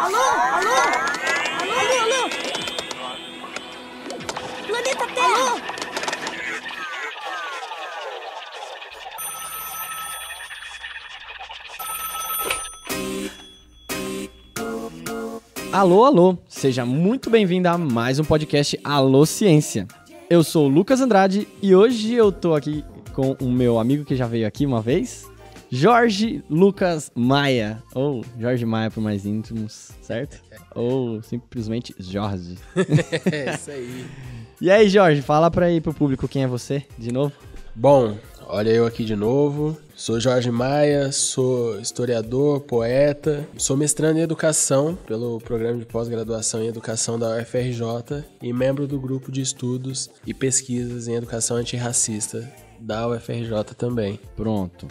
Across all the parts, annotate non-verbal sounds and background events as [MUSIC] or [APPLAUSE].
Alô, alô, alô, alô, Planeta Terra. Alô. Alô, alô! Seja muito bem-vindo a mais um podcast Alô Ciência. Eu sou o Lucas Andrade e hoje eu tô aqui com o meu amigo que já veio aqui uma vez, Jorge Lucas Maia, ou Jorge Maia para mais íntimos, certo? [LAUGHS] ou simplesmente Jorge. é isso aí. [LAUGHS] E aí, Jorge, fala para aí pro público quem é você, de novo. Bom, olha eu aqui de novo. Sou Jorge Maia, sou historiador, poeta, sou mestrando em educação pelo programa de pós-graduação em educação da UFRJ e membro do grupo de estudos e pesquisas em educação antirracista da UFRJ também. Pronto.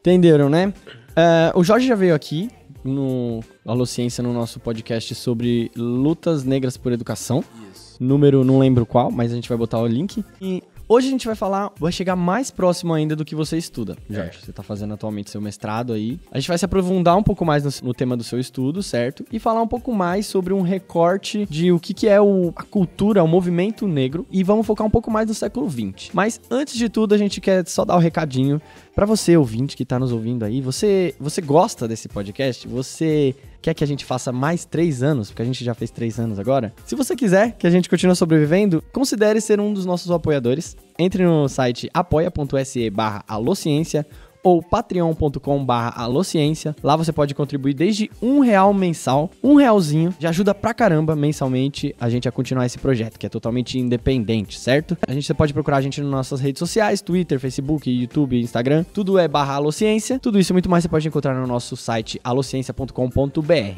Entenderam, né? Uh, o Jorge já veio aqui no Alô Ciência, no nosso podcast sobre lutas negras por educação. Isso. Número, não lembro qual, mas a gente vai botar o link. E Hoje a gente vai falar, vai chegar mais próximo ainda do que você estuda, é. Jorge. É. Você está fazendo atualmente seu mestrado aí. A gente vai se aprofundar um pouco mais no, no, tema do seu estudo, certo? E falar um pouco mais sobre um recorte de o que, que é o, a cultura, o movimento negro. E vamos focar um pouco mais no século XX. Mas antes de tudo, a gente quer só dar o um recadinho para você, ouvinte, que está nos ouvindo aí. Você, você gosta desse podcast? Você quer que a gente faça mais três anos, porque a gente já fez três anos agora. Se você quiser que a gente continue sobrevivendo, considere ser um dos nossos apoiadores. Entre no site apoia.se barra alociência.com ou patreon.com.br alociência. Lá você pode contribuir desde um real mensal, um realzinho, já ajuda pra caramba mensalmente a gente a continuar esse projeto, que é totalmente independente, certo? A gente você pode procurar a gente nas nossas redes sociais, Twitter, Facebook, YouTube, Instagram, tudo é barra alociência. Tudo isso e muito mais você pode encontrar no nosso site alociência.com.br,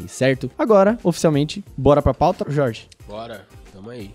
certo? Agora, oficialmente, bora pra pauta, Jorge? Bora, tamo aí.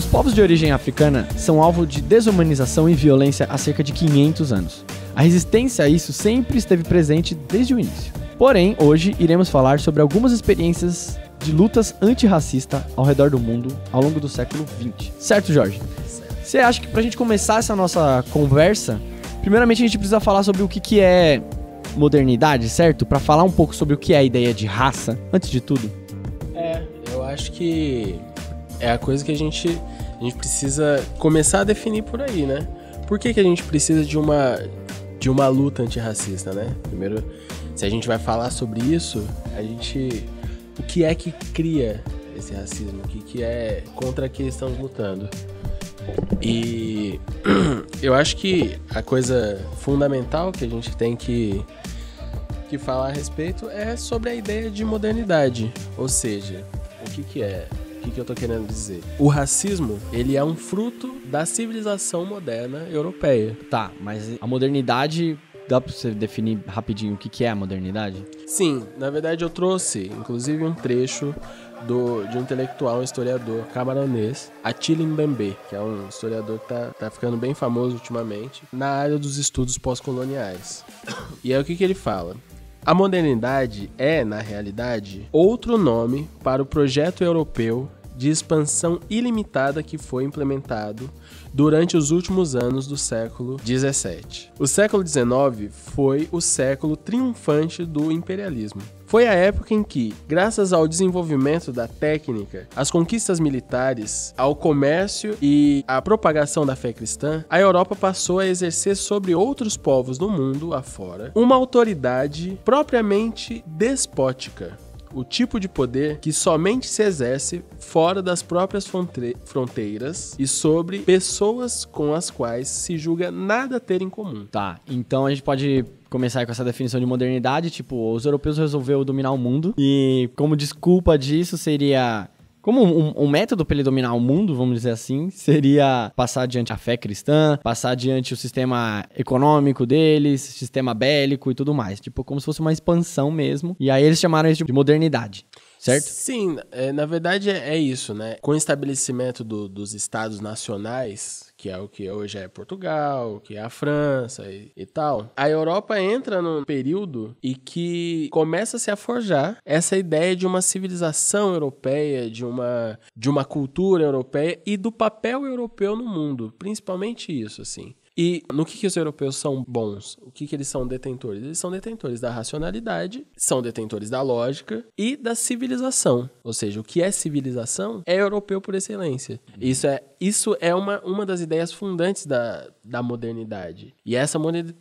Os povos de origem africana são alvo de desumanização e violência há cerca de 500 anos. A resistência a isso sempre esteve presente desde o início. Porém, hoje iremos falar sobre algumas experiências de lutas antirracista ao redor do mundo ao longo do século XX. Certo, Jorge? Você acha que para a gente começar essa nossa conversa, primeiramente a gente precisa falar sobre o que, que é modernidade, certo? Para falar um pouco sobre o que é a ideia de raça, antes de tudo. É, eu acho que é a coisa que a gente, a gente precisa começar a definir por aí, né? Por que, que a gente precisa de uma, de uma luta antirracista, né? Primeiro, se a gente vai falar sobre isso, a gente. O que é que cria esse racismo? O que, que é contra que estamos lutando? E [CLEARS THROAT] eu acho que a coisa fundamental que a gente tem que, que falar a respeito é sobre a ideia de modernidade. Ou seja, o que, que é o que, que eu tô querendo dizer? O racismo, ele é um fruto da civilização moderna europeia. Tá, mas a modernidade dá para você definir rapidinho o que, que é a modernidade? Sim, na verdade eu trouxe, inclusive, um trecho do, de um intelectual, um historiador camaronês, Attila Mbembe, que é um historiador que tá, tá ficando bem famoso ultimamente, na área dos estudos pós-coloniais. [COUGHS] E aí o que, que ele fala? A modernidade é, na realidade, outro nome para o projeto europeu de expansão ilimitada que foi implementado durante os últimos anos do século XVII. O século XIX foi o século triunfante do imperialismo. Foi a época em que, graças ao desenvolvimento da técnica, às conquistas militares, ao comércio e à propagação da fé cristã, a Europa passou a exercer sobre outros povos do mundo afora uma autoridade propriamente despótica o tipo de poder que somente se exerce fora das próprias fronteiras e sobre pessoas com as quais se julga nada ter em comum. Tá, então a gente pode começar com essa definição de modernidade, tipo, os europeus resolveram dominar o mundo e como desculpa disso seria como um, um, método para ele dominar o mundo, vamos dizer assim, seria passar diante a fé cristã, passar diante o sistema econômico deles, sistema bélico e tudo mais. Tipo, como se fosse uma expansão mesmo. E aí eles chamaram isso de modernidade. Certo? Sim, é, na verdade é, é, isso, né? Com o estabelecimento do, dos estados nacionais, que é o que hoje é Portugal, que é a França e, e tal, a Europa entra num período e que começa -se a se forjar essa ideia de uma civilização europeia, de uma, de uma cultura europeia e do papel europeu no mundo, principalmente isso, assim. E no que, que os europeus são bons? O que, que eles são detentores? Eles são detentores da racionalidade, são detentores da lógica e da civilização. Ou seja, o que é civilização é europeu por excelência. Isso é, isso é uma, uma das ideias fundantes da, da modernidade. E é essa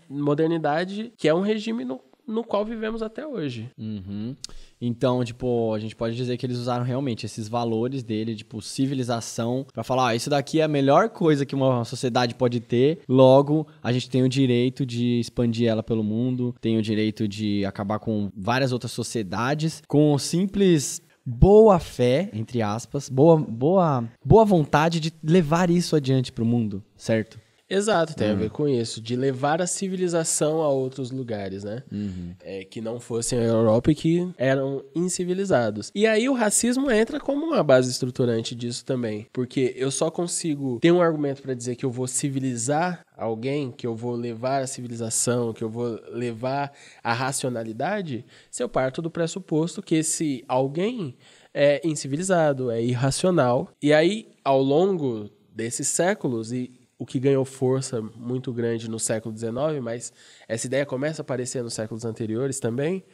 modernidade, que é um regime no no qual vivemos até hoje. Uhum. Então, tipo, a gente pode dizer que eles usaram realmente esses valores dele, tipo, civilização, para falar, ah, isso daqui é a melhor coisa que uma sociedade pode ter, logo, a gente tem o direito de expandir ela pelo mundo, tem o direito de acabar com várias outras sociedades, com simples boa fé, entre aspas, boa, boa, boa vontade de levar isso adiante para o mundo, certo? Exato, tem uhum. a ver hum. com isso, de levar a civilização a outros lugares, né? Uhum. É, que não fossem a Europa e que eram incivilizados. E aí o racismo entra como uma base estruturante disso também, porque eu só consigo ter um argumento para dizer que eu vou civilizar alguém, que eu vou levar a civilização, que eu vou levar a racionalidade, se eu parto do pressuposto que esse alguém é incivilizado, é irracional. E aí, ao longo desses séculos e o que ganhou força muito grande no século XIX, mas essa ideia começa a aparecer nos séculos anteriores também,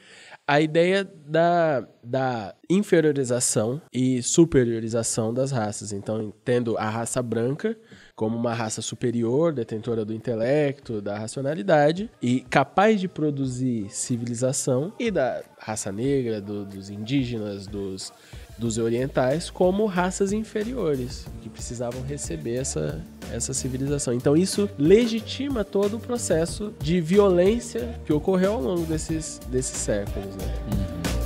a ideia da, da inferiorização e superiorização das raças. Então, tendo a raça branca como uma raça superior, detentora do intelecto, da racionalidade e capaz de produzir civilização, e da raça negra, do, dos indígenas, dos dos orientais como raças inferiores que precisavam receber essa, essa civilização. Então isso legitima todo o processo de violência que ocorreu ao longo desses, desses séculos. Né? Uhum.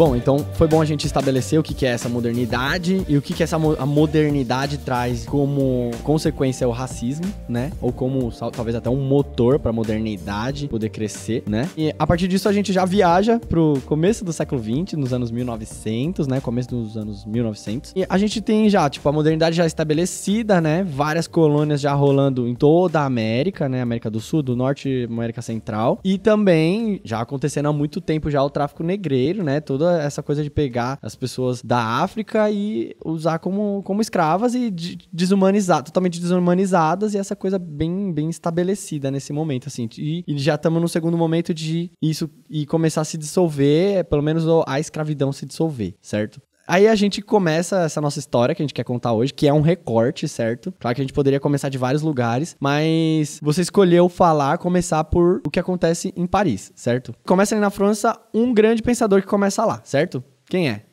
Bom, então foi bom a gente estabelecer o que, que é essa modernidade e o que, que essa mo a modernidade traz como consequência o racismo, né? Ou como talvez até um motor para a modernidade poder crescer, né? E a partir disso a gente já viaja pro começo do século 20, nos anos 1900, né? Começo dos anos 1900. E a gente tem já, tipo, a modernidade já estabelecida, né? Várias colônias já rolando em toda a América, né? América do Sul, do Norte, América Central. E também já acontecendo há muito tempo já o tráfico negreiro, né? Toda toda essa coisa de pegar as pessoas da África e usar como, como escravas e de, desumanizar, totalmente desumanizadas, e essa coisa bem, bem estabelecida nesse momento, assim. E, e já estamos no segundo momento de isso e começar a se dissolver, é, pelo menos a escravidão se dissolver, certo? Aí a gente começa essa nossa história que a gente quer contar hoje, que é um recorte, certo? Claro que a gente poderia começar de vários lugares, mas você escolheu falar, começar por o que acontece em Paris, certo? Começa ali na França um grande pensador que começa lá, certo? Quem é?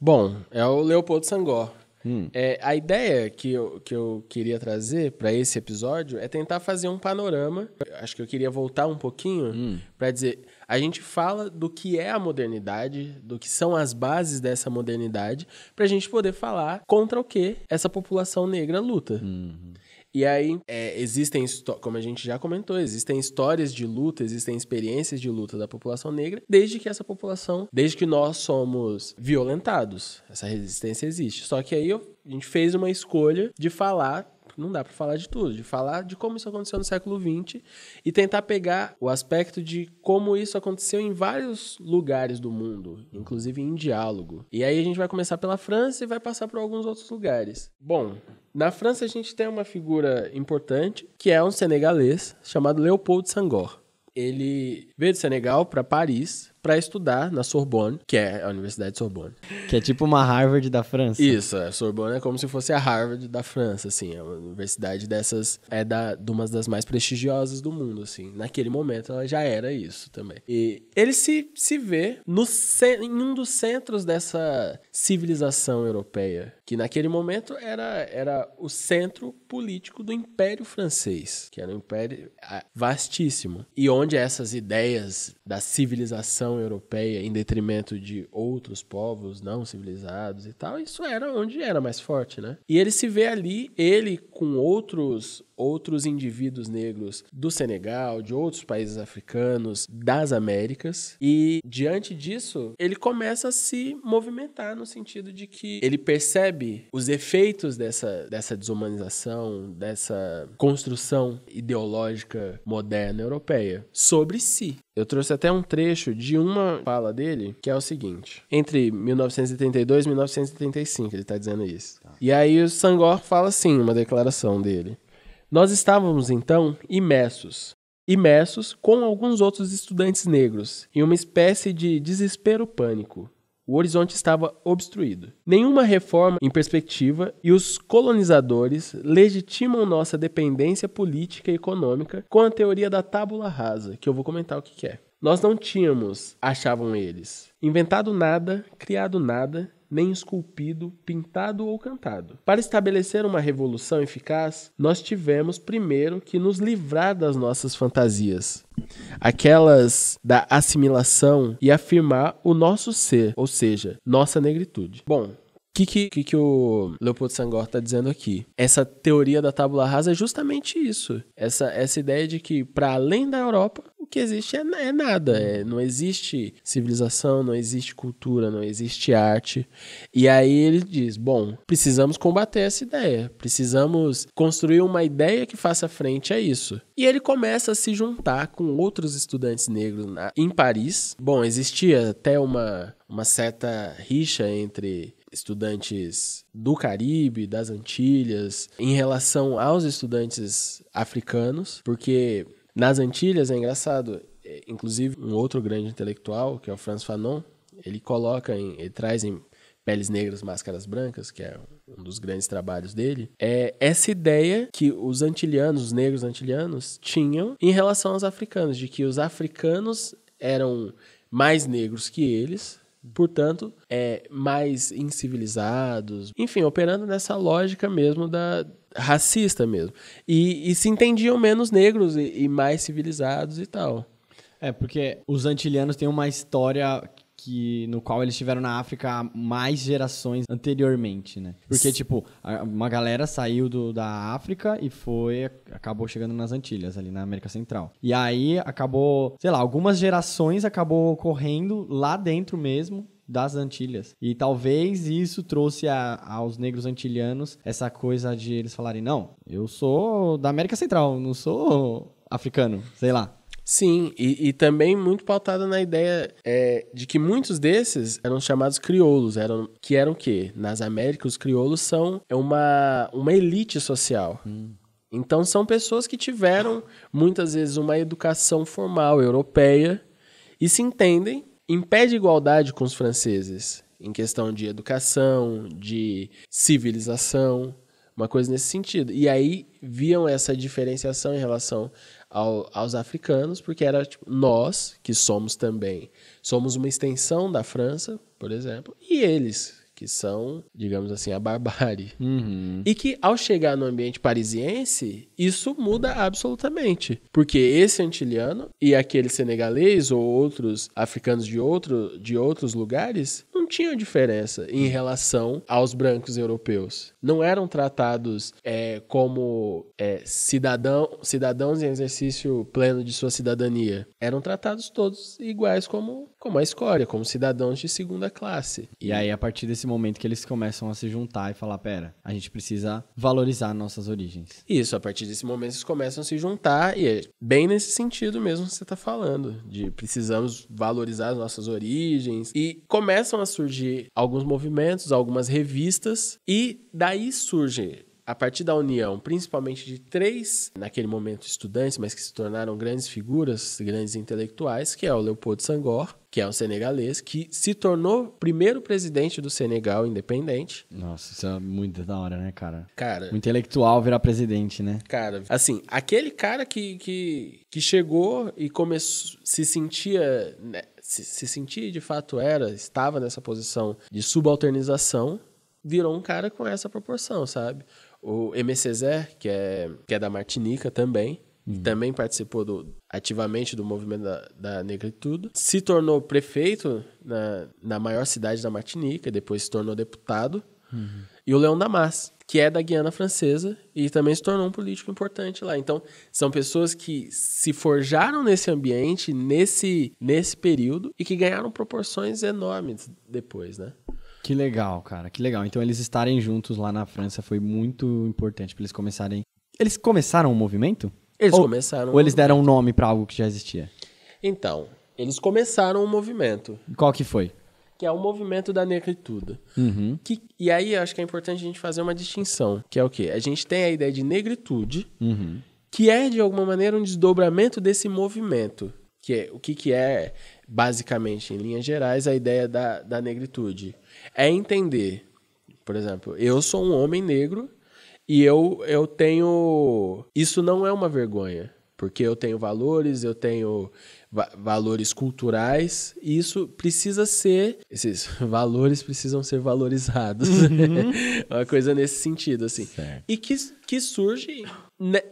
Bom, é o Leopoldo Sangó. Hum. É, a ideia que eu, que eu queria trazer para esse episódio é tentar fazer um panorama. Acho que eu queria voltar um pouquinho hum. para dizer a gente fala do que é a modernidade, do que são as bases dessa modernidade, para a gente poder falar contra o que essa população negra luta. Uhum. E aí, é, existem, como a gente já comentou, existem histórias de luta, existem experiências de luta da população negra, desde que essa população, desde que nós somos violentados. Essa resistência existe. Só que aí eu, a gente fez uma escolha de falar não dá para falar de tudo, de falar de como isso aconteceu no século XX e tentar pegar o aspecto de como isso aconteceu em vários lugares do mundo, inclusive em diálogo. E aí a gente vai começar pela França e vai passar por alguns outros lugares. Bom, na França a gente tem uma figura importante, que é um senegalês chamado Leopoldo Sangor. Ele veio do Senegal para Paris, para estudar na Sorbonne, que é a Universidade de Sorbonne. Que é tipo uma Harvard da França. Isso, a é. Sorbonne é como se fosse a Harvard da França, assim, é a universidade dessas, é da, de uma das mais prestigiosas do mundo, assim. Naquele momento ela já era isso também. E ele se, se vê no, em um dos centros dessa civilização europeia que naquele momento era, era o centro político do Império Francês, que era um império ah, vastíssimo, e onde essas ideias da civilização europeia em detrimento de outros povos não civilizados e tal, isso era onde era mais forte, né? E ele se vê ali, ele com outros outros indivíduos negros do Senegal, de outros países africanos, das Américas. E diante disso, ele começa a se movimentar no sentido de que ele percebe os efeitos dessa, dessa desumanização, dessa construção ideológica moderna europeia sobre si. Eu trouxe até um trecho de uma fala dele, que é o seguinte: entre 1932 e 1935, ele está dizendo isso. Tá. E aí o Sangor fala assim, uma declaração dele. Nós estávamos então imersos, imersos com alguns outros estudantes negros, em uma espécie de desespero-pânico. O horizonte estava obstruído. Nenhuma reforma em perspectiva e os colonizadores legitimam nossa dependência política e econômica com a teoria da tábula rasa, que eu vou comentar o que é. Nós não tínhamos, achavam eles, inventado nada, criado nada nem esculpido, pintado ou cantado. Para estabelecer uma revolução eficaz, nós tivemos primeiro que nos livrar das nossas fantasias, aquelas da assimilação e afirmar o nosso ser, ou seja, nossa negritude. Bom, que, que, que, que o Leopoldo Sangor está dizendo aqui? Essa teoria da tábula rasa é justamente isso. Essa, essa ideia de que, para além da Europa, o que existe é, é nada. É, não existe civilização, não existe cultura, não existe arte. E aí ele diz: bom, precisamos combater essa ideia. Precisamos construir uma ideia que faça frente a isso. E ele começa a se juntar com outros estudantes negros na, em Paris. Bom, existia até uma, uma certa rixa entre estudantes do Caribe, das Antilhas, em relação aos estudantes africanos, porque nas Antilhas é engraçado, é, inclusive um outro grande intelectual, que é o Franz Fanon, ele coloca em, ele traz em Peles Negras, Máscaras Brancas, que é um dos grandes trabalhos dele, é essa ideia que os antilianos, os negros antilianos, tinham em relação aos africanos, de que os africanos eram mais negros que eles, portanto, é, mais incivilizados, enfim, operando nessa lógica mesmo da racista mesmo. E, e se entendiam menos negros e, e mais civilizados e tal. É, porque os antilianos têm uma história que no qual eles tiveram na África mais gerações anteriormente, né? Porque tipo, uma galera saiu do, da África e foi acabou chegando nas Antilhas ali na América Central. E aí acabou, sei lá, algumas gerações acabou ocorrendo lá dentro mesmo das Antilhas. E talvez isso trouxe a, aos negros antilhanos essa coisa de eles falarem: não, eu sou da América Central, não sou africano, sei lá. Sim, e, e, também muito pautada na ideia é, de que muitos desses eram chamados crioulos, eram, que eram o quê? Nas Américas, os crioulos são é uma, uma elite social. Hum. Então, são pessoas que tiveram, muitas vezes, uma educação formal europeia e se entendem em pé de igualdade com os franceses, em questão de educação, de civilização, uma coisa nesse sentido. E aí, viam essa diferenciação em relação ao, aos africanos, porque era tipo, nós, que somos também, somos uma extensão da França, por exemplo, e eles, que são, digamos assim, a barbárie. Uhum. E que ao chegar no ambiente parisiense, isso muda absolutamente. Porque esse antiliano e aquele senegalês ou outros africanos de, outro, de outros lugares não tinham diferença em relação aos brancos europeus. Não eram tratados é, como é, cidadão, cidadãos em exercício pleno de sua cidadania. Eram tratados todos iguais como, como a escória, como cidadãos de segunda classe. E aí, a partir desse nesse momento que eles começam a se juntar e falar: pera, a gente precisa valorizar nossas origens. Isso, a partir desse momento eles começam a se juntar e é bem nesse sentido mesmo que você está falando, de precisamos valorizar as nossas origens. E começam a surgir alguns movimentos, algumas revistas, e daí surge a partir da união, principalmente de três, naquele momento estudantes, mas que se tornaram grandes figuras, grandes intelectuais, que é o Leopoldo Sangor, que é um senegalês, que se tornou primeiro presidente do Senegal independente. Nossa, isso é muito da hora, né, cara? Cara. Um intelectual virar presidente, né? Cara, assim, aquele cara que, que, que chegou e começou, se sentia. Né, se, se sentia de fato era, estava nessa posição de subalternização, virou um cara com essa proporção, sabe? O MCZ, que é, que é da Martinica também, uhum. também participou do, ativamente do movimento da, da negritude, se tornou prefeito na, na maior cidade da Martinica, depois se tornou deputado, uhum. e o Leão Damas, que é da Guiana Francesa e também se tornou um político importante lá. Então, são pessoas que se forjaram nesse ambiente, nesse, nesse período, e que ganharam proporções enormes depois, né? Que legal, cara, que legal. Então eles estarem juntos lá na França foi muito importante para eles começarem. Eles começaram o um movimento? Eles ou, começaram. Ou eles deram um nome para algo que já existia? Então, eles começaram o um movimento. Qual que foi? Que é o movimento da negritude. Uhum. Que, e aí acho que é importante a gente fazer uma distinção, que é o quê? A gente tem a ideia de negritude, uhum. que é de alguma maneira um desdobramento desse movimento. Que é, o que, que é basicamente, em linhas gerais, a ideia da, da negritude. É entender, por exemplo, eu sou um homem negro e eu, eu tenho. Isso não é uma vergonha, porque eu tenho valores, eu tenho va valores culturais, e isso precisa ser. Esses [LAUGHS] valores precisam ser valorizados. Uhum. [LAUGHS] uma coisa nesse sentido, assim. Certo. E que, que surge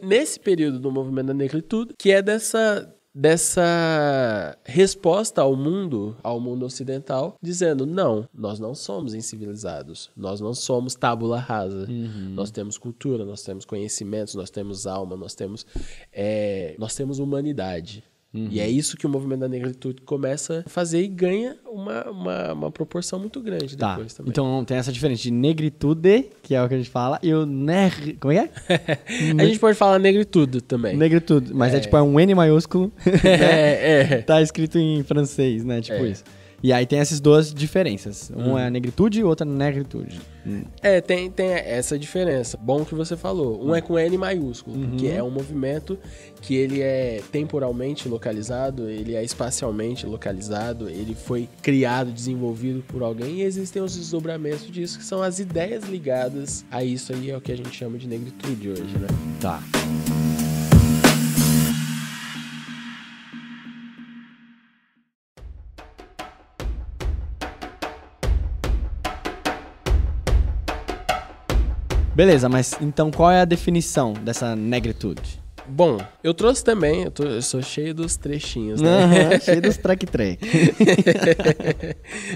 nesse período do movimento da negritude, que é dessa dessa resposta ao mundo, ao mundo ocidental, dizendo: não, nós não somos incivilizados, nós não somos tábula rasa, uhum. nós temos cultura, nós temos conhecimentos, nós temos alma, nós temos, é, nós temos humanidade. Uhum. E é uhum. isso que o movimento da negritude começa a fazer e ganha uma, uma, uma proporção muito grande tá. depois também. Então tem essa diferença de negritude, que é o que a gente fala, e o ner. Como é que é? [LAUGHS] a gente pode falar negritude também. Negritude, mas é, é tipo é um N maiúsculo. [LAUGHS] Né? É, é. Tá escrito em francês, né? Tipo é. isso. E aí tem essas duas diferenças. Uma hum. é a negritude e outra é negritude. É, tem, tem essa diferença. Bom que você falou. Um hum. é com N maiúsculo, uhum. que é um movimento que ele é temporalmente localizado, ele é espacialmente localizado, ele foi criado, desenvolvido por alguém e existem os desdobramentos disso, que são as ideias ligadas a isso aí, é o que a gente chama de negritude hoje, né? Tá. Beleza, mas então qual é a definição dessa negritude? Bom, eu trouxe também, eu, tô, eu sou cheio dos trechinhos, né? Uhum, [LAUGHS] cheio dos track-track.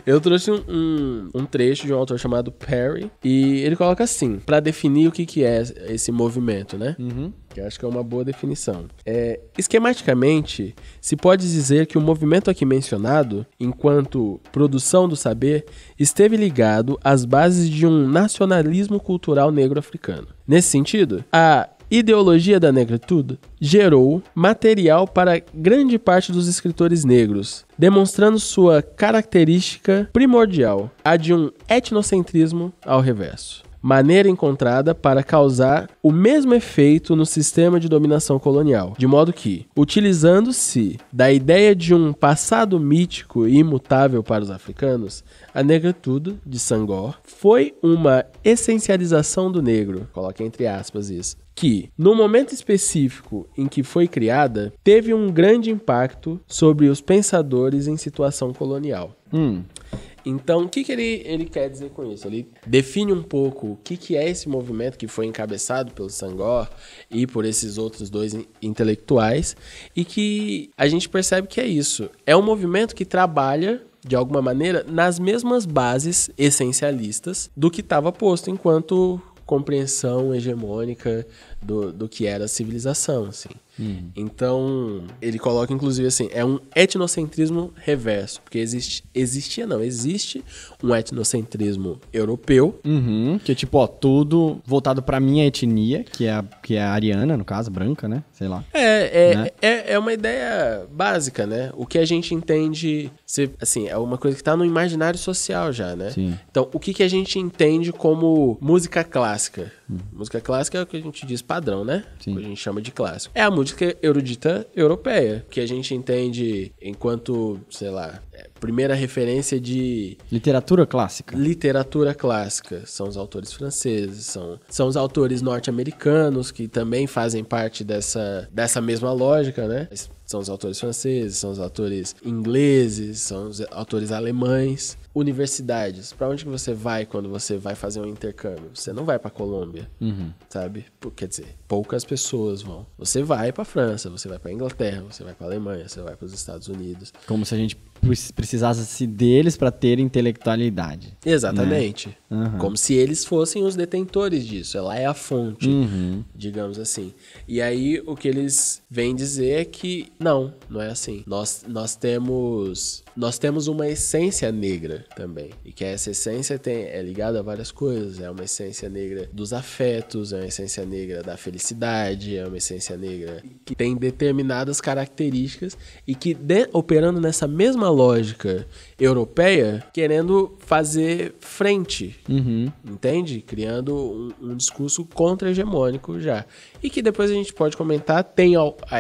eu trouxe um, um, um, trecho de um autor chamado Perry, e ele coloca assim, para definir o que, que é esse movimento, né? Uhum. Que eu acho que é uma boa definição. É, esquematicamente, se pode dizer que o movimento aqui mencionado, enquanto produção do saber, esteve ligado às bases de um nacionalismo cultural negro-africano. Nesse sentido, a Ideologia da Negritude gerou material para grande parte dos escritores negros, demonstrando sua característica primordial, a de um etnocentrismo ao reverso. Maneira encontrada para causar o mesmo efeito no sistema de dominação colonial, de modo que, utilizando-se da ideia de um passado mítico e imutável para os africanos, a negritude de Sangor foi uma essencialização do negro, coloque entre aspas isso, que, no momento específico em que foi criada, teve um grande impacto sobre os pensadores em situação colonial. Hum. Então, o que, que ele, ele quer dizer com isso? Ele define um pouco o que, que é esse movimento que foi encabeçado pelo Sangor e por esses outros dois intelectuais, e que a gente percebe que é isso. É um movimento que trabalha de alguma maneira, nas mesmas bases essencialistas do que estava posto enquanto compreensão hegemônica do, do que era a civilização, assim. Uhum. Então, ele coloca, inclusive, assim, é um etnocentrismo reverso, porque existe, existia, não, existe um etnocentrismo europeu. Uhum, que é tipo, ó, tudo voltado pra minha etnia, que é, a, que é a ariana, no caso, branca, né? Sei lá. É, é, né? é, é, uma ideia básica, né? O que a gente entende, se, assim, é uma coisa que tá no imaginário social já, né? Sim. Então, o que, que a gente entende como música clássica? Hum. Música clássica é o que a gente diz padrão, né? Sim. O que a gente chama de clássico. É a música erudita europeia, que a gente entende enquanto, sei lá, é, primeira referência de. Literatura clássica. Literatura clássica. São os autores franceses, são, são os autores norte-americanos que também fazem parte dessa, dessa mesma lógica, né? São os autores franceses, são os autores ingleses, são os autores alemães universidades. Para onde que você vai quando você vai fazer um intercâmbio? Você não vai para Colômbia, uhum. sabe? Quer dizer, poucas pessoas vão. Você vai para França, você vai para Inglaterra, você vai para Alemanha, você vai para os Estados Unidos. Como se a gente precisasse deles para ter intelectualidade. Né? Exatamente. Né? Uhum. Como se eles fossem os detentores disso. Ela é a fonte, uhum. digamos assim. E aí o que eles vêm dizer é que não, não é assim. Nós nós temos nós temos uma essência negra também. E que essa essência tem, é ligada a várias coisas. É uma essência negra dos afetos, é uma essência negra da felicidade, é uma essência negra que tem determinadas características e que, de, operando nessa mesma lógica europeia, querendo fazer frente, uhum. entende? Criando um, um discurso contra-hegemônico já. E que depois a gente pode comentar, tem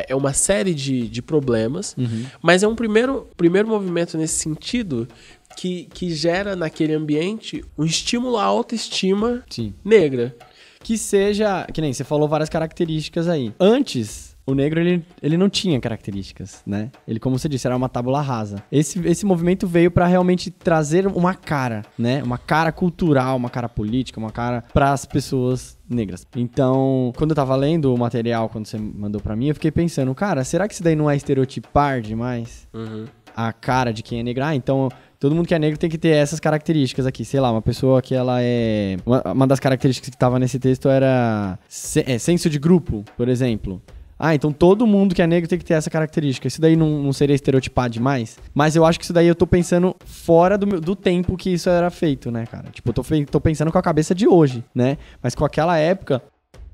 é uma série de, de problemas, uhum. mas é um primeiro, primeiro movimento nesse sentido que, que gera naquele ambiente um estímulo à autoestima Sim. negra. Que seja, que nem você falou várias características aí. Antes, o negro ele, ele não tinha características, né? Ele, como você disse, era uma tábula rasa. Esse, esse movimento veio para realmente trazer uma cara, né? Uma cara cultural, uma cara política, uma cara para as pessoas negras. Então, quando eu tava lendo o material, quando você mandou para mim, eu fiquei pensando, cara, será que isso daí não é estereotipar demais? Uhum a cara de quem é negro. Ah, então todo mundo que é negro tem que ter essas características aqui. Sei lá, uma pessoa que ela é. Uma, uma das características que estava nesse texto era se, é, senso de grupo, por exemplo. Ah, então todo mundo que é negro tem que ter essa característica. Isso daí não, não seria estereotipar demais? Mas eu acho que isso daí eu tô pensando fora do, do tempo que isso era feito, né, cara? Tipo, eu tô, tô pensando com a cabeça de hoje, né? Mas com aquela época,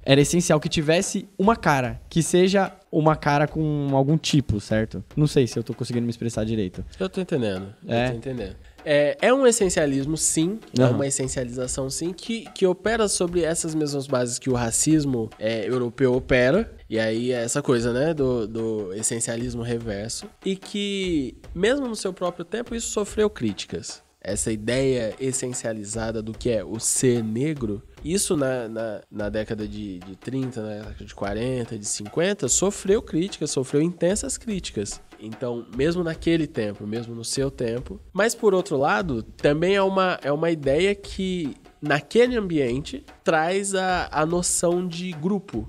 era essencial que tivesse uma cara, que seja uma cara com algum tipo, certo? Não sei se eu tô conseguindo me expressar direito. Eu tô entendendo. É. Eu tô é? entendendo. É, é um essencialismo, sim. Uhum. É uma essencialização, sim, que, que opera sobre essas mesmas bases que o racismo é, europeu opera. E aí, é essa coisa, né, do, do essencialismo reverso. E que, mesmo no seu próprio tempo, isso sofreu críticas essa ideia essencializada do que é o ser negro, isso na, na, na década de, de 30, na década de 40, de 50, sofreu críticas, sofreu intensas críticas. Então, mesmo naquele tempo, mesmo no seu tempo. Mas, por outro lado, também é uma, é uma ideia que, naquele ambiente, traz a, a noção de grupo,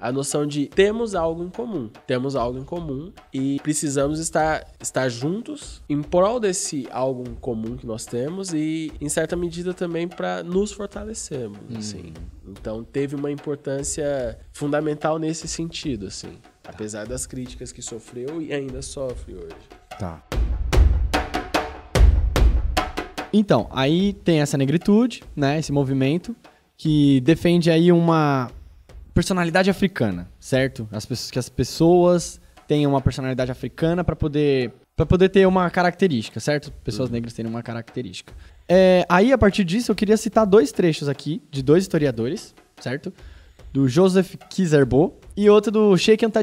a noção de temos algo em comum, temos algo em comum e precisamos estar, estar juntos em prol desse algo em comum que nós temos e, em certa medida, também para nos fortalecermos. Hum. Assim. Então, teve uma importância fundamental nesse sentido, assim. Tá. Apesar das críticas que sofreu e ainda sofre hoje. Tá. Então, aí tem essa negritude, né? Esse movimento que defende aí uma personalidade africana, certo? As pessoas, que as pessoas tenham uma personalidade africana para poder para poder ter uma característica, certo? Pessoas uhum. negras terem uma característica. É, aí, a partir disso, eu queria citar dois trechos aqui de dois historiadores, certo? Do Joseph Kizerbo e outro do Sheikh Anta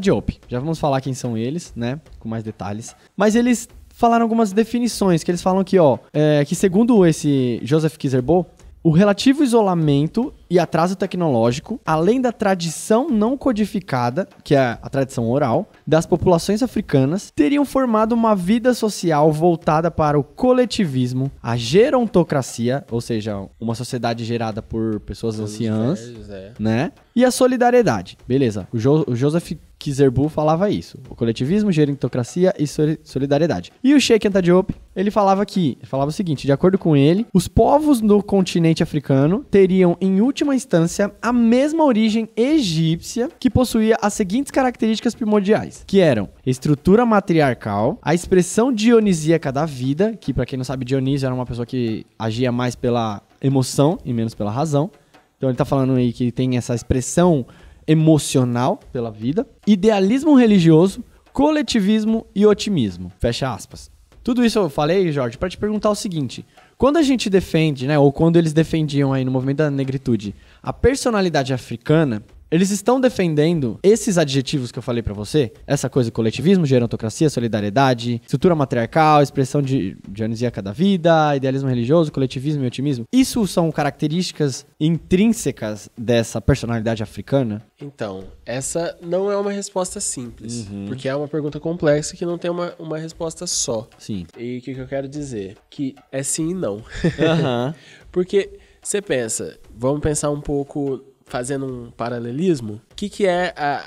Já vamos falar quem são eles, né? Com mais detalhes. Mas eles falaram algumas definições que eles falam que, ó, é, que segundo esse Joseph Kizerbo, o relativo isolamento e atraso tecnológico, além da tradição não codificada, que é a tradição oral, das populações africanas, teriam formado uma vida social voltada para o coletivismo, a gerontocracia, ou seja, uma sociedade gerada por pessoas anciãs, é. né? E a solidariedade. Beleza. O, jo o Joseph que Zerbu falava isso. O coletivismo, gerontocracia e solidariedade. E o Sheikh Anta Diop, ele falava que, falava o seguinte, de acordo com ele, os povos no continente africano teriam, em última instância, a mesma origem egípcia que possuía as seguintes características primordiais, que eram estrutura matriarcal, a expressão dionisíaca da vida, que para quem não sabe, Dionísio era uma pessoa que agia mais pela emoção e menos pela razão. Então ele tá falando aí que tem essa expressão emocional pela vida, idealismo religioso, coletivismo e otimismo. Fecha aspas. Tudo isso eu falei, Jorge, para te perguntar o seguinte: quando a gente defende, né, ou quando eles defendiam aí no movimento da negritude, a personalidade africana, eles estão defendendo esses adjetivos que eu falei para você, essa coisa coletivismo, gerontocracia, solidariedade, estrutura matriarcal, expressão de dionisíaca da vida, idealismo religioso, coletivismo e otimismo. Isso são características intrínsecas dessa personalidade africana? Então, essa não é uma resposta simples, uhum. porque é uma pergunta complexa que não tem uma, uma resposta só. Sim. E o que, que, eu quero dizer? Que é sim e não. Uhum. [LAUGHS] porque você pensa, vamos pensar um pouco fazendo um paralelismo, o que, que é a,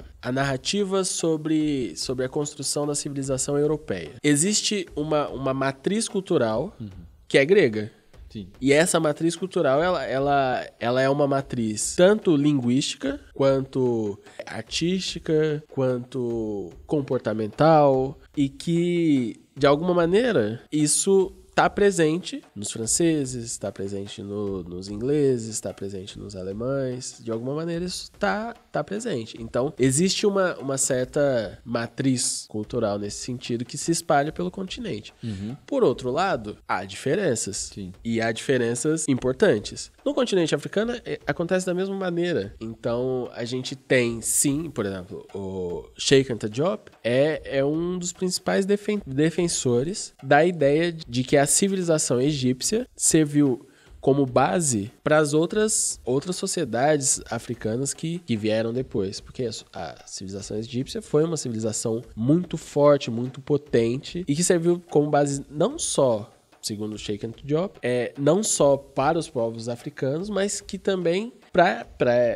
a, a, narrativa sobre, sobre a construção da civilização europeia? Existe uma, uma matriz cultural uhum. que é grega. Sim. E essa matriz cultural, ela, ela, ela é uma matriz tanto linguística, quanto artística, quanto comportamental, e que, de alguma maneira, isso está presente nos franceses, está presente no, nos ingleses, está presente nos alemães, de alguma maneira isso está tá presente. Então, existe uma, uma certa matriz cultural nesse sentido que se espalha pelo continente. Uhum. Por outro lado, há diferenças. Sim. E há diferenças importantes. No continente africano, é, acontece da mesma maneira. Então, a gente tem, sim, por exemplo, o Sheikh Anta Diop é, é um dos principais defen defensores da ideia de que a civilização egípcia serviu como base para as outras, outras sociedades africanas que, que vieram depois. Porque a, a, civilização egípcia foi uma civilização muito forte, muito potente e que serviu como base não só. Segundo Sheikh Ant é não só para os povos africanos, mas que também para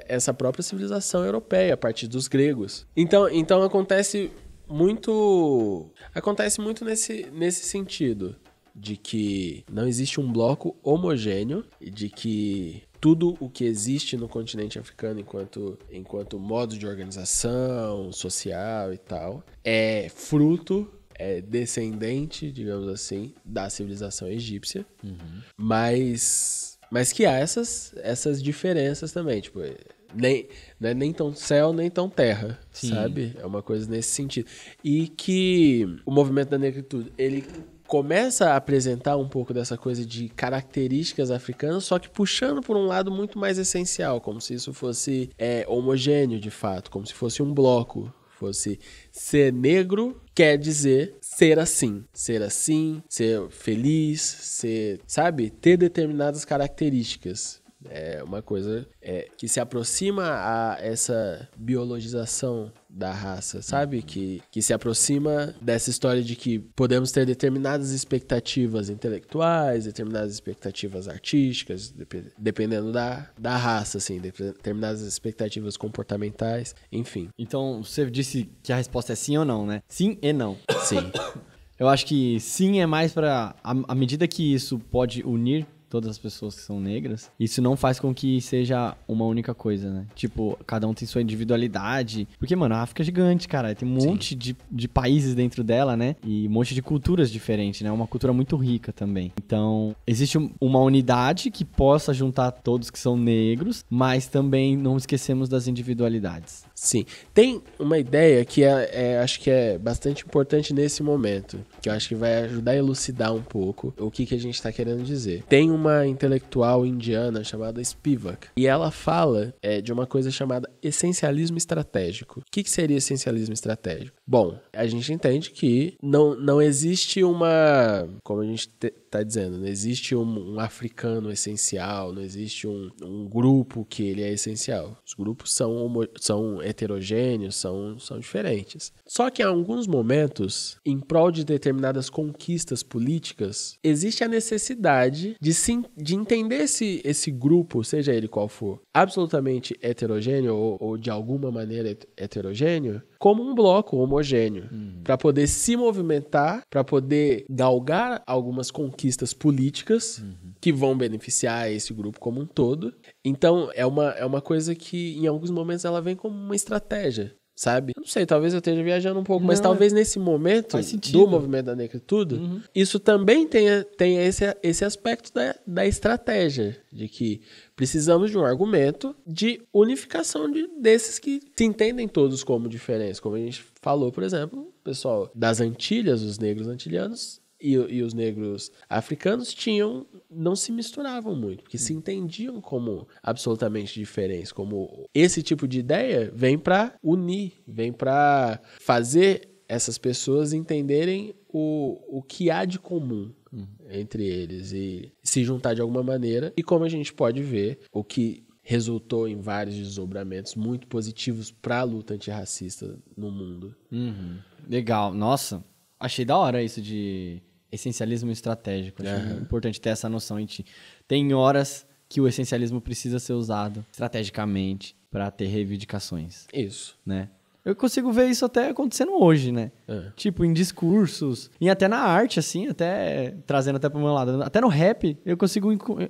essa própria civilização europeia, a partir dos gregos. Então, então acontece muito acontece muito nesse, nesse sentido de que não existe um bloco homogêneo e de que tudo o que existe no continente africano enquanto, enquanto modo de organização social e tal é fruto, é descendente, digamos assim, da civilização egípcia, uhum. mas, mas que há essas, essas diferenças também, tipo, nem, não é nem tão céu, nem tão terra, Sim. sabe? É uma coisa nesse sentido. E que o movimento da negritude, ele começa a apresentar um pouco dessa coisa de características africanas, só que puxando por um lado muito mais essencial, como se isso fosse é, homogêneo de fato, como se fosse um bloco, fosse ser negro quer dizer ser assim, ser assim, ser feliz, ser, sabe, ter determinadas características. É uma coisa é, que se aproxima a essa biologização da raça, sabe? Que, que se aproxima dessa história de que podemos ter determinadas expectativas intelectuais, determinadas expectativas artísticas, dep dependendo da, da raça, assim, determinadas expectativas comportamentais, enfim. Então, você disse que a resposta é sim ou não, né? Sim e não. Sim. [COUGHS] Eu acho que sim é mais para à medida que isso pode unir todas as pessoas que são negras, isso não faz com que seja uma única coisa, né? Tipo, cada um tem sua individualidade. Porque, mano, a África é gigante, cara. Tem um monte de, de países dentro dela, né? E um monte de culturas diferentes, né? Uma cultura muito rica também. Então, existe uma unidade que possa juntar todos que são negros, mas também não esquecemos das individualidades. Sim. Tem uma ideia que é, é, acho que é bastante importante nesse momento, que eu acho que vai ajudar a elucidar um pouco o que, que a gente está querendo dizer. Tem uma intelectual indiana chamada Spivak, e ela fala é, de uma coisa chamada essencialismo estratégico. O que, que seria essencialismo estratégico? Bom, a gente entende que não, não existe uma. Como a gente te, está dizendo. Não existe um, um, africano essencial, não existe um, um, grupo que ele é essencial. Os grupos são, homo, são heterogêneos, são, são diferentes. Só que em alguns momentos, em prol de determinadas conquistas políticas, existe a necessidade de, se, de entender esse, esse grupo, seja ele qual for, absolutamente heterogêneo ou, ou de alguma maneira heterogêneo, como um bloco homogêneo, uhum. para poder se movimentar, para poder galgar algumas conquistas políticas uhum. que vão beneficiar esse grupo como um todo. Então, é uma, é uma coisa que, em alguns momentos, ela vem como uma estratégia sabe? não sei, talvez eu esteja viajando um pouco, não, mas é. talvez nesse momento do movimento da negritude, uhum. isso também tenha, tenha esse, esse aspecto da, da estratégia, de que precisamos de um argumento de unificação de, desses que se entendem todos como diferentes, como a gente falou, por exemplo, pessoal das Antilhas, os negros antilianos, e, e os negros africanos tinham não se misturavam muito, porque se entendiam como absolutamente diferentes, como esse tipo de ideia vem para unir, vem para fazer essas pessoas entenderem o, o que há de comum entre eles e se juntar de alguma maneira. E como a gente pode ver, o que resultou em vários desdobramentos muito positivos para a luta antirracista no mundo. Uhum. Legal, nossa, achei da hora isso de essencialismo estratégico. Acho uhum. importante ter essa noção. A gente tem horas que o essencialismo precisa ser usado estrategicamente para ter reivindicações. Isso. Né? Eu consigo ver isso até acontecendo hoje, né? É. Tipo, em discursos, e até na arte, assim, até trazendo até pro meu lado. Até no rap, eu consigo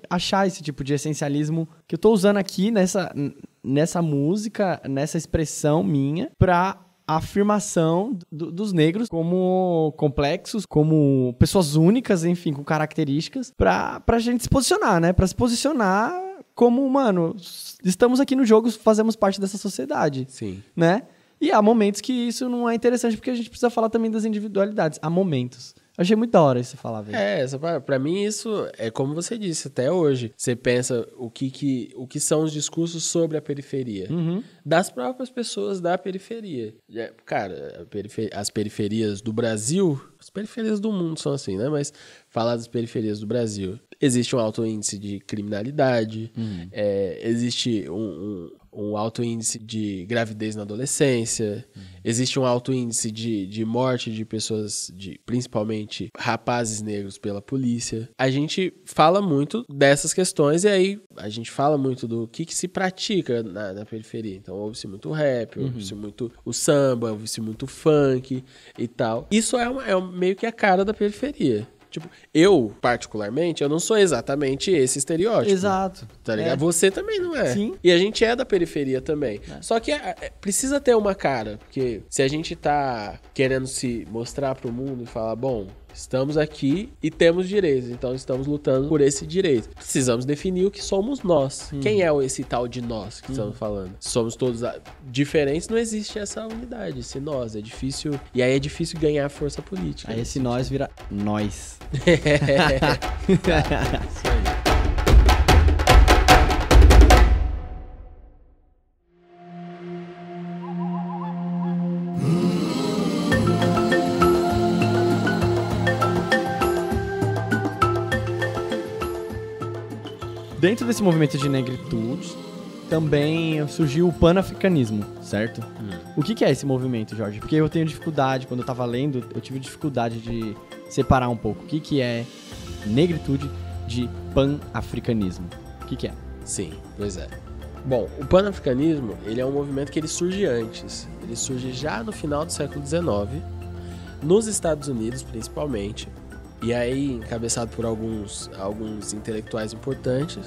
achar esse tipo de essencialismo que eu tô usando aqui nessa, nessa música, nessa expressão minha, pra a afirmação do, dos negros como complexos, como pessoas únicas, enfim, com características, pra, pra gente se posicionar, né? Pra se posicionar como, mano, estamos aqui no jogo, fazemos parte dessa sociedade. Sim. Né? E há momentos que isso não é interessante, porque a gente precisa falar também das individualidades. Há momentos. Achei muito da hora isso falar, velho. É, para pra mim isso é como você disse até hoje. Você pensa o que, que, o que são os discursos sobre a periferia. Uhum. Das próprias pessoas da periferia. É, cara, perifer as periferias do Brasil, as periferias do mundo são assim, né? Mas falar das periferias do Brasil. Existe um alto índice de criminalidade, uhum. é, existe um, um, um alto índice de gravidez na adolescência, uhum. existe um alto índice de, de morte de pessoas, de principalmente rapazes negros pela polícia. A gente fala muito dessas questões e aí a gente fala muito do que, que se pratica na, na periferia. Então, ouve-se muito rap, uhum. ouve-se muito o samba, ouve-se muito funk e tal. Isso é, uma, é meio que a cara da periferia. Tipo, eu, particularmente, eu não sou exatamente esse estereótipo. Exato. Tá ligado? É. Você também não é. Sim. E a gente é da periferia também. É. Só que é, é, precisa ter uma cara, porque se a gente tá querendo se mostrar pro mundo e falar, bom, Estamos aqui e temos direitos, então estamos lutando por esse direito. Precisamos definir o que somos nós. Hum. Quem é esse tal de nós que hum. estamos falando? Somos todos ah, diferentes, não existe essa unidade, esse nós. É difícil. E aí é difícil ganhar força política. Aí esse nós vira nós. [LAUGHS] é. é. [LAUGHS] Isso aí. dentro desse movimento de negritude também surgiu o panafricanismo, certo? Hum. O que, é esse movimento, Jorge? Porque eu tenho dificuldade, quando eu tava lendo, eu tive dificuldade de separar um pouco o que, que é negritude de panafricanismo. O que, que é? Sim, pois é. Bom, o panafricanismo ele é um movimento que ele surge antes. Ele surge já no final do século XIX, nos Estados Unidos principalmente, e aí, encabeçado por alguns, alguns intelectuais importantes,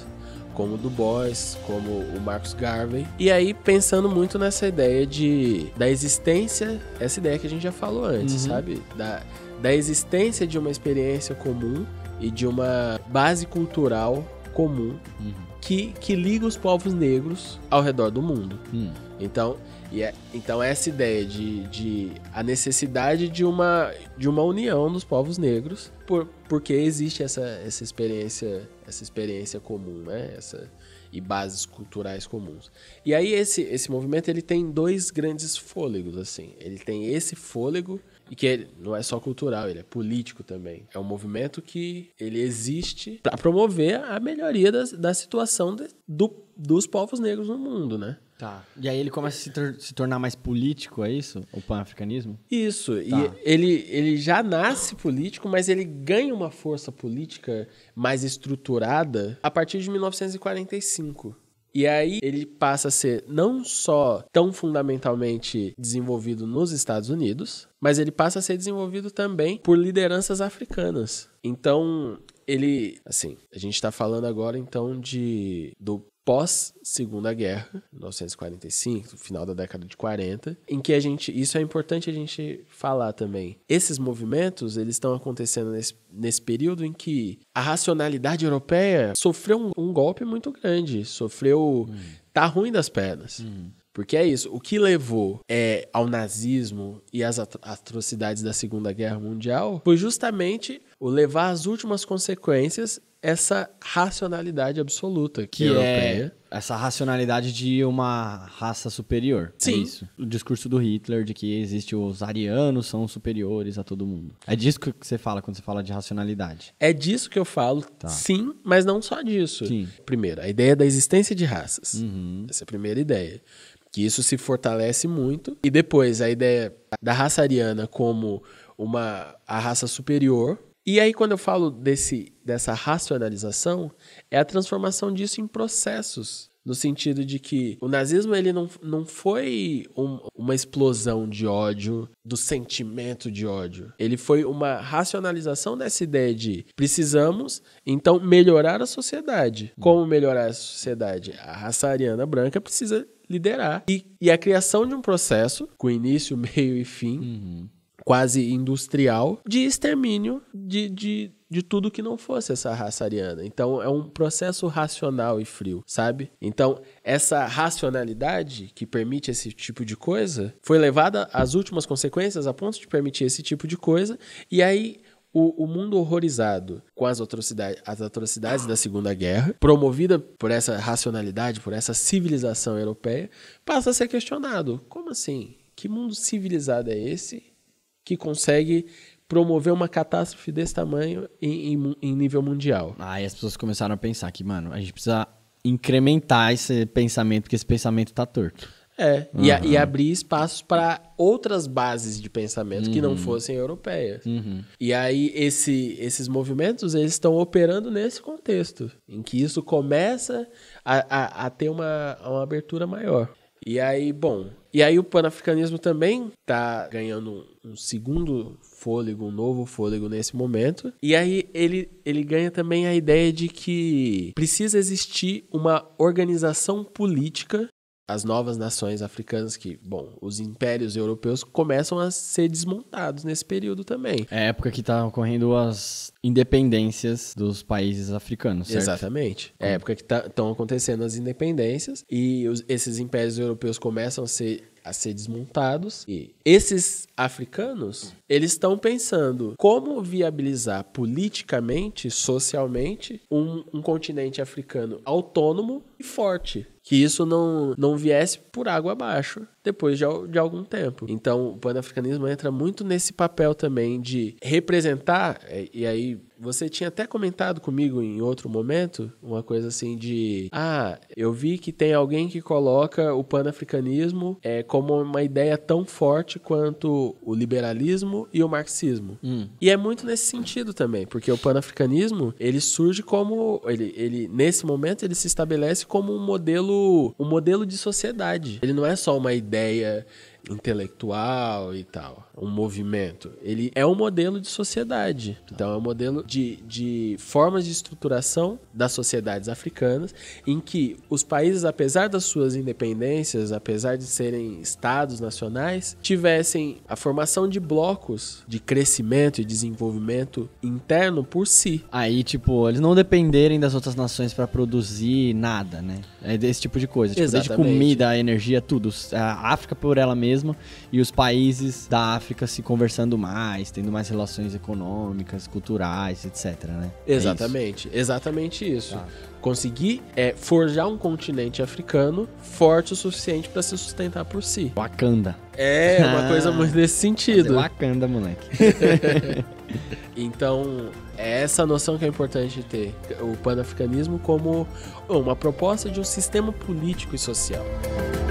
como o Du Bois, como o Marcus Garvey. E aí, pensando muito nessa ideia de da existência, essa ideia que a gente já falou antes, uhum. sabe? Da, da existência de uma experiência comum e de uma base cultural comum uhum. que, que liga os povos negros ao redor do mundo. Uhum. Então, e é, então essa ideia de, de a necessidade de uma, de uma união dos povos negros, por, porque existe essa, essa experiência essa experiência comum, né? Essa, e bases culturais comuns. E aí esse, esse movimento ele tem dois grandes fôlegos assim. Ele tem esse fôlego e que ele, não é só cultural, ele é político também. É um movimento que ele existe para promover a melhoria das, da situação de, do, dos povos negros no mundo, né? Tá. E aí ele começa a se, tor se tornar mais político, é isso? O pan-africanismo? Isso. Tá. E ele, ele já nasce político, mas ele ganha uma força política mais estruturada a partir de 1945. E aí ele passa a ser não só tão fundamentalmente desenvolvido nos Estados Unidos, mas ele passa a ser desenvolvido também por lideranças africanas. Então, ele, assim, a gente está falando agora então de do pós Segunda Guerra, 1945, final da década de 40, em que a gente, isso é importante a gente falar também. Esses movimentos, eles estão acontecendo nesse, nesse período em que a racionalidade europeia sofreu um, um golpe muito grande, sofreu hum. tá ruim das pernas. Hum. Porque é isso, o que levou é, ao nazismo e às atrocidades da Segunda Guerra Mundial foi justamente o levar às últimas consequências essa racionalidade absoluta que, que europeia. É essa racionalidade de uma raça superior. É sim. É isso. O discurso do Hitler de que existe os arianos são superiores a todo mundo. É disso que você fala quando você fala de racionalidade. É disso que eu falo, tá. sim, mas não só disso. Sim. Primeiro, a ideia da existência de raças. Uhum. Essa é a primeira ideia. Que isso se fortalece muito. E depois, a ideia da raça ariana como uma a raça superior e aí, quando eu falo desse, dessa racionalização, é a transformação disso em processos. No sentido de que o nazismo ele não, não foi um, uma explosão de ódio, do sentimento de ódio. Ele foi uma racionalização dessa ideia de precisamos, então, melhorar a sociedade. Como melhorar a sociedade? A raça ariana branca precisa liderar. E, e a criação de um processo, com início, meio e fim, uhum quase industrial de extermínio de, de, de tudo que não fosse essa raça ariana. Então é um processo racional e frio, sabe? Então essa racionalidade que permite esse tipo de coisa foi levada às últimas consequências a ponto de permitir esse tipo de coisa e aí o, o, mundo horrorizado com as atrocidades, as atrocidades da Segunda Guerra, promovida por essa racionalidade, por essa civilização europeia, passa a ser questionado. Como assim? Que mundo civilizado é esse que consegue promover uma catástrofe desse tamanho em, em, em nível mundial. Aí ah, as pessoas começaram a pensar que, mano, a gente precisa incrementar esse pensamento, porque esse pensamento tá torto. É, uhum. e, a, e, uhum. abrir espaços para outras bases de pensamento uhum. que não uhum. fossem europeias. Uhum. E aí esse, esses movimentos eles estão operando nesse contexto, em que isso começa a, a, a ter uma, uma abertura maior. E aí, bom, e aí o panafricanismo também está ganhando um, um segundo fôlego, um novo fôlego nesse momento. E aí ele, ele ganha também a ideia de que precisa existir uma organização política as novas nações africanas que, bom, os impérios europeus começam a ser desmontados nesse período também. É a época que tá ocorrendo as independências dos países africanos, certo? Exatamente. É a época que estão tá, acontecendo as independências e os, esses impérios europeus começam a ser a ser desmontados. E esses africanos, eles estão pensando como viabilizar politicamente, socialmente, um, um continente africano autônomo e forte que isso não, não viesse por água abaixo depois de, de algum tempo. Então, o panafricanismo entra muito nesse papel também de representar, é, e aí você tinha até comentado comigo em outro momento uma coisa assim de: ah, eu vi que tem alguém que coloca o panafricanismo é, como uma ideia tão forte quanto o liberalismo e o marxismo. Hum. E é muito nesse sentido também, porque o panafricanismo ele surge como ele, ele nesse momento ele se estabelece como um modelo um modelo de sociedade. Ele não é só uma ideia intelectual e tal, um movimento, ele é um modelo de sociedade. Então, é um modelo de, de formas de estruturação das sociedades africanas, em que os países, apesar das suas independências, apesar de serem estados nacionais, tivessem a formação de blocos de crescimento e desenvolvimento interno por si. Aí, tipo, eles não dependerem das outras nações para produzir nada, né? É desse tipo de coisa. Tipo, desde comida, energia, tudo. A África por ela mesma mesma, e os países da África se conversando mais, tendo mais relações econômicas, culturais, etc, né? Exatamente, é isso. exatamente isso. Tá. Conseguir é, forjar um continente africano forte o suficiente para se sustentar por si. Wakanda. É, uma [LAUGHS] coisa muito nesse sentido. Fazer Wakanda, moleque. [LAUGHS] então, é essa noção que é importante ter. O panafricanismo como uma proposta de um sistema político e social.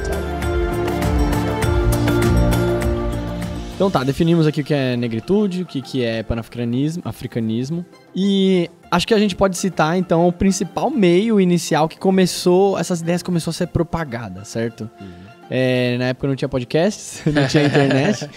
Sabe? Então tá, definimos aqui o que é negritude, o que, que é panafricanismo, africanismo. E acho que a gente pode citar, então, o principal meio inicial que começou, essas ideias começou a ser propagada, certo? Uhum. É, na época não tinha podcasts, [LAUGHS] não tinha internet.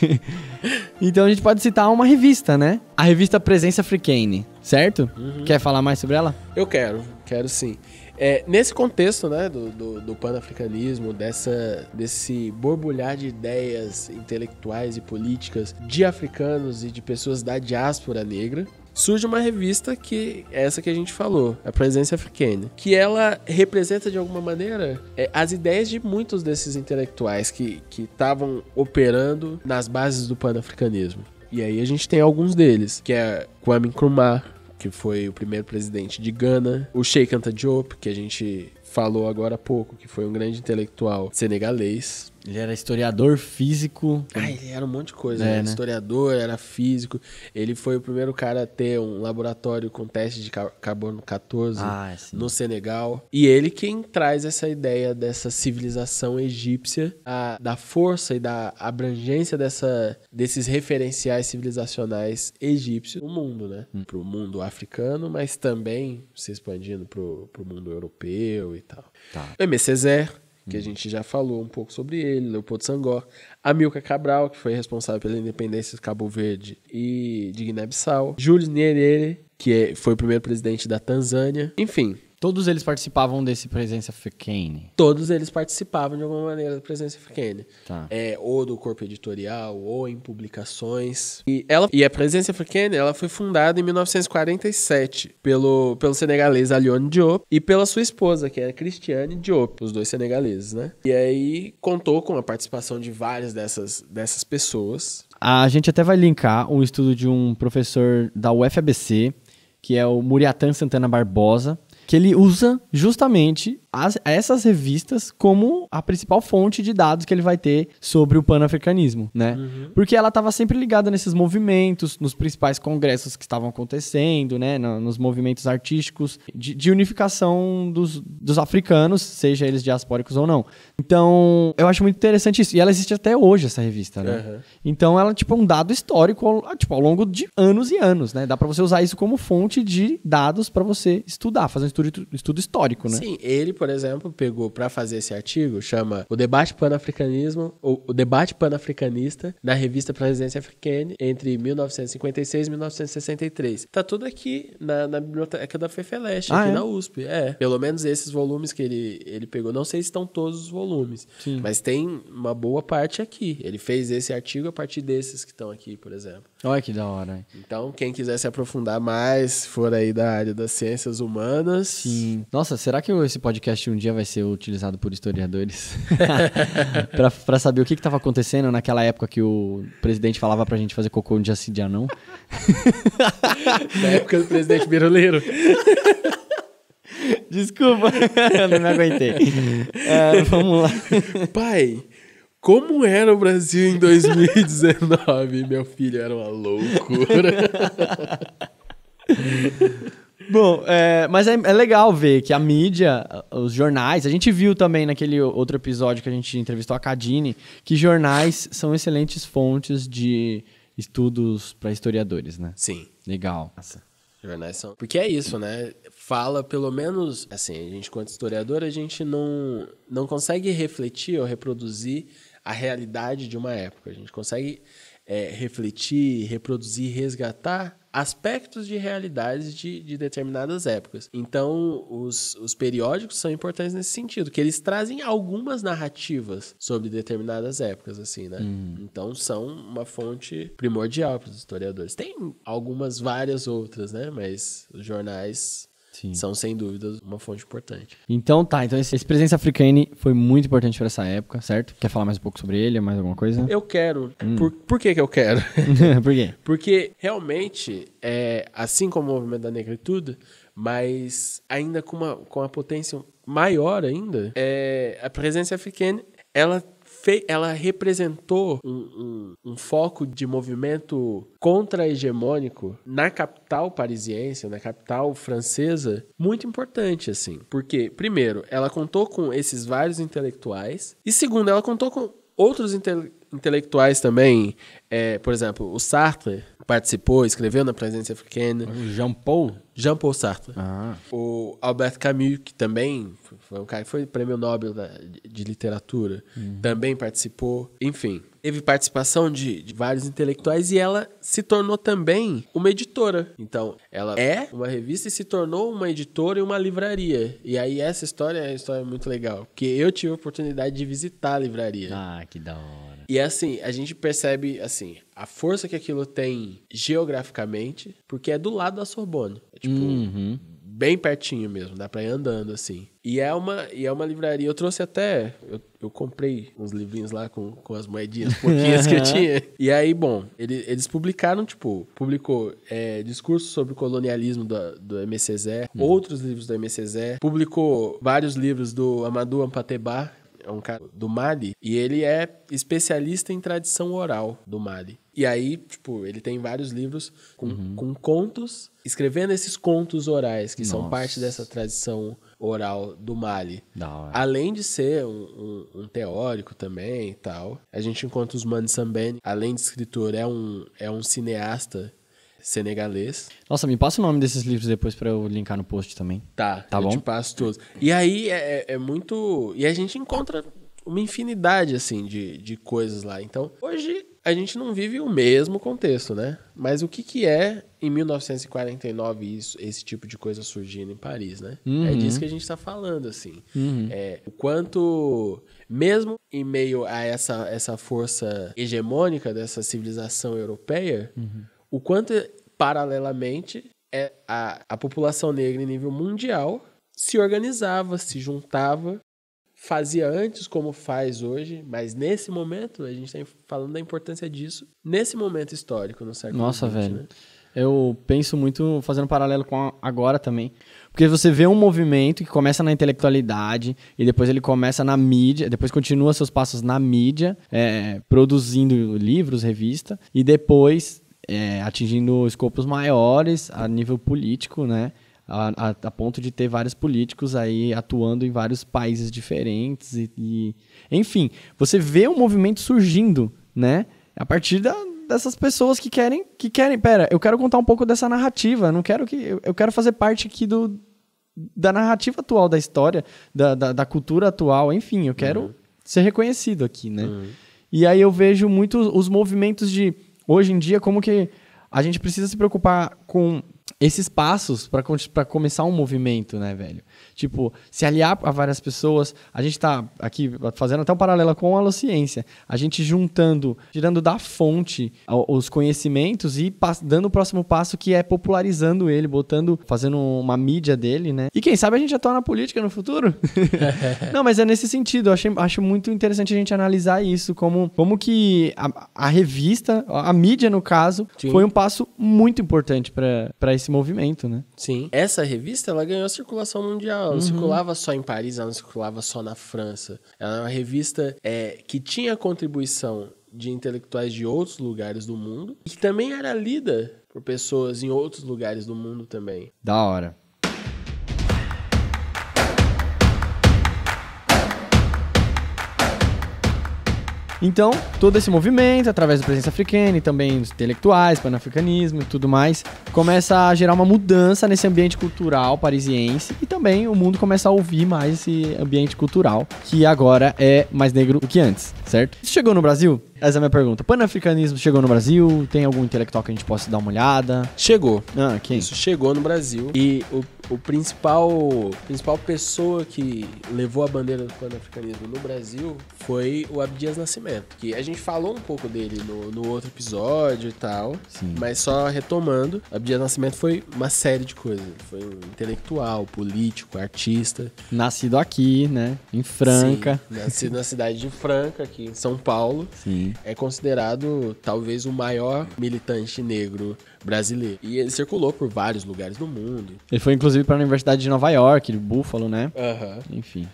[LAUGHS] então a gente pode citar uma revista, né? A revista Presença Africane, certo? Uhum. Quer falar mais sobre ela? Eu quero, quero sim. É, nesse contexto, né, do, do, do panafricanismo, dessa, desse borbulhar de ideias intelectuais e políticas de africanos e de pessoas da diáspora negra, surge uma revista que é essa que a gente falou, a Presença Africana, que ela representa de alguma maneira é, as ideias de muitos desses intelectuais que estavam operando nas bases do panafricanismo. E aí a gente tem alguns deles, que é Kwame Nkrumah, que foi o primeiro presidente de Gana, o Sheikh Anta Diop, que a gente falou agora há pouco, que foi um grande intelectual senegalês, ele era historiador físico. Ah, ele era um monte de coisa. É, era né? né? historiador, era físico. Ele foi o primeiro cara a ter um laboratório com teste de carbono 14 ah, é no Senegal. E ele quem traz essa ideia dessa civilização egípcia, a, da força e da abrangência dessa, desses referenciais civilizacionais egípcios no mundo, né? Hum. Pro mundo africano, mas também se expandindo pro, pro mundo europeu e tal. Tá. O MCZ que a uhum. gente já falou um pouco sobre ele, Leopoldo Sangor, Amilca Cabral, que foi responsável pela independência de Cabo Verde e de Guiné-Bissau, Júlio Nyerere, que é, foi o primeiro presidente da Tanzânia. Enfim, Todos eles participavam desse Presença Africane? Todos eles participavam de alguma maneira da Presença Africane. Tá. É, ou do corpo editorial, ou em publicações. E, ela, e a Presença Africane ela foi fundada em 1947 pelo, pelo senegalês Alione Diop e pela sua esposa, que era é Christiane Diop, os dois senegaleses, né? E aí contou com a participação de várias dessas, dessas pessoas. A gente até vai linkar um estudo de um professor da UFABC, que é o Muriatan Santana Barbosa, que ele usa justamente as, essas revistas como a principal fonte de dados que ele vai ter sobre o panafricanismo, né? Uhum. Porque ela estava sempre ligada nesses movimentos, nos principais congressos que estavam acontecendo, né? No, nos movimentos artísticos de, de unificação dos, dos, africanos, seja eles diaspóricos ou não. Então, eu acho muito interessante isso. E ela existe até hoje, essa revista, né? Uhum. Então, ela, tipo, é um dado histórico, ao, ah, tipo, ao longo de anos e anos, né? Dá para você usar isso como fonte de dados para você estudar, fazer um estudo, estudo histórico, né? Sim, ele por exemplo, pegou para fazer esse artigo, chama O Debate Pan-Africanismo, ou O Debate Pan-Africanista na Revista Presidência Africana entre 1956 e 1963. Tá tudo aqui na, na biblioteca da FEFELESH, ah, aqui é? na USP. É, pelo menos esses volumes que ele, ele pegou. Não sei se estão todos os volumes, Sim. mas tem uma boa parte aqui. Ele fez esse artigo a partir desses que estão aqui, por exemplo. Olha que da hora. Hein? Então, quem quiser se aprofundar mais, for aí da área das ciências humanas. Sim. Nossa, será que esse podcast podcast um dia vai ser utilizado por historiadores [LAUGHS] para saber o que estava acontecendo naquela época que o presidente falava para a gente fazer cocô um dia sim, dia não. [LAUGHS] Na época do presidente Biruleiro. [LAUGHS] Desculpa, não me aguentei. É, vamos lá. Pai, como era o Brasil em 2019? Meu filho era uma loucura. Bom, é, mas é, é, legal ver que a mídia, os jornais, a gente viu também naquele outro episódio que a gente entrevistou a Cadine, que jornais são excelentes fontes de estudos para historiadores, né? Sim. Legal. Nossa. Jornais são. Porque é isso, né? Fala, pelo menos, assim, a gente, quanto historiador, a gente não, não consegue refletir ou reproduzir a realidade de uma época. A gente consegue é, refletir, reproduzir, resgatar aspectos de realidades de, de determinadas épocas. Então, os, os periódicos são importantes nesse sentido, que eles trazem algumas narrativas sobre determinadas épocas, assim, né? Hum. Então, são uma fonte primordial para os historiadores. Tem algumas várias outras, né? Mas os jornais Sim. São, sem dúvidas, uma fonte importante. Então tá, então esse, esse presença africana foi muito importante para essa época, certo? Quer falar mais um pouco sobre ele, mais alguma coisa? Eu quero. Hum. Por, por que, que eu quero? [LAUGHS] por quê? Porque realmente, é, assim como o movimento da negritude, mas ainda com uma, com uma potência maior ainda, é, a presença africana, ela ela representou um, um, um foco de movimento contra-hegemônico na capital parisiense, na capital francesa, muito importante, assim. Porque, primeiro, ela contou com esses vários intelectuais, e segundo, ela contou com outros intelectuais intelectuais também. É, por exemplo, o Sartre participou, escreveu na presença africana. Jean Paul? Jean Paul Sartre. Ah. O Albert Camus, que também foi um cara que foi prêmio Nobel da, de literatura, uhum. também participou. Enfim, teve participação de, de, vários intelectuais e ela se tornou também uma editora. Então, ela é uma revista e se tornou uma editora e uma livraria. E aí, essa história é uma história muito legal, porque eu tive a oportunidade de visitar a livraria. Ah, que da hora. E é assim, a gente percebe assim, a força que aquilo tem geograficamente, porque é do lado da Sorbonne. É tipo, uhum. bem pertinho mesmo, dá pra ir andando assim. E é uma, e é uma livraria. Eu trouxe até. Eu, eu comprei uns livrinhos lá com, com as moedinhas, pouquinhas que eu [LAUGHS] tinha. E aí, bom, ele, eles publicaram, tipo, publicou é, discursos sobre o colonialismo do, do MCZ, hum. outros livros do MCZ, publicou vários livros do Amadou Ampateba, é um cara do Mali, e ele é especialista em tradição oral do Mali. E aí, tipo, ele tem vários livros com, uhum. com contos, escrevendo esses contos orais, que Nossa. são parte dessa tradição oral do Mali. Não, é. Além de ser um, um, um, teórico também e tal, a gente encontra os Mansambene, além de escritor, é um, é um cineasta senegalês. Nossa, me passa o nome desses livros depois para eu linkar no post também. Tá, tá eu bom? te passo todos. E aí é, é, é, muito. E a gente encontra uma infinidade, assim, de, de coisas lá. Então, hoje a gente não vive o mesmo contexto, né? Mas o que, que é, em 1949, isso, esse tipo de coisa surgindo em Paris, né? É uhum. É disso que a gente está falando, assim. Uhum. É, o quanto mesmo em meio a essa, essa força hegemônica dessa civilização europeia, uhum o quanto, paralelamente, é a, a população negra em nível mundial se organizava, se juntava, fazia antes como faz hoje, mas nesse momento, a gente está falando da importância disso, nesse momento histórico no século Nossa, 20, velho. Né? Eu penso muito fazendo paralelo com agora também. Porque você vê um movimento que começa na intelectualidade e depois ele começa na mídia, depois continua seus passos na mídia, é, produzindo livros, revista, e depois é, atingindo escopos maiores a nível político, né? A, a, a, ponto de ter vários políticos aí atuando em vários países diferentes e, e enfim, você vê um movimento surgindo, né? A partir da, dessas pessoas que querem, que querem. Pera, eu quero contar um pouco dessa narrativa. Não quero que eu, eu quero fazer parte aqui do da narrativa atual da história, da, da, da cultura atual. Enfim, eu quero uhum. ser reconhecido aqui, né? Uhum. E aí eu vejo muito os movimentos de hoje em dia, como que a gente precisa se preocupar com esses passos para começar um movimento, né, velho? Tipo, se aliar a várias pessoas. A gente está aqui fazendo até um paralelo com a Alociência. A gente juntando, tirando da fonte os conhecimentos e dando o próximo passo que é popularizando ele, botando, fazendo uma mídia dele, né? E quem sabe a gente já torna política no futuro. [LAUGHS] Não, mas é nesse sentido. Eu achei, acho muito interessante a gente analisar isso, como, como que a, a revista, a mídia no caso, Sim. foi um passo muito importante para esse movimento, né? Sim. Essa revista, ela ganhou circulação mundial ela não uhum. circulava só em Paris, ela não circulava só na França. Ela era é uma revista é, que tinha contribuição de intelectuais de outros lugares do mundo e que também era lida por pessoas em outros lugares do mundo também. Da hora. Então, todo esse movimento, através da presença africana e também dos intelectuais, panafricanismo e tudo mais, começa a gerar uma mudança nesse ambiente cultural parisiense e também o mundo começa a ouvir mais esse ambiente cultural, que agora é mais negro do que antes, certo? Isso chegou no Brasil? Essa é a minha pergunta. panafricanismo chegou no Brasil? Tem algum intelectual que a gente possa dar uma olhada? Chegou. Ah, quem? Isso chegou no Brasil. E o, o principal, principal pessoa que levou a bandeira do panafricanismo no Brasil foi o Abdias Nascimento. Que a gente falou um pouco dele no, no outro episódio e tal. Sim. Mas só retomando, Abdias Nascimento foi uma série de coisas. Foi um intelectual, político, artista. Nascido aqui, né? Em Franca. Sim, nascido na cidade de Franca, aqui em São Paulo. Sim. É considerado talvez o maior militante negro brasileiro. E ele circulou por vários lugares do mundo. Ele foi inclusive para a Universidade de Nova York, de Buffalo, né? Uhum. Enfim.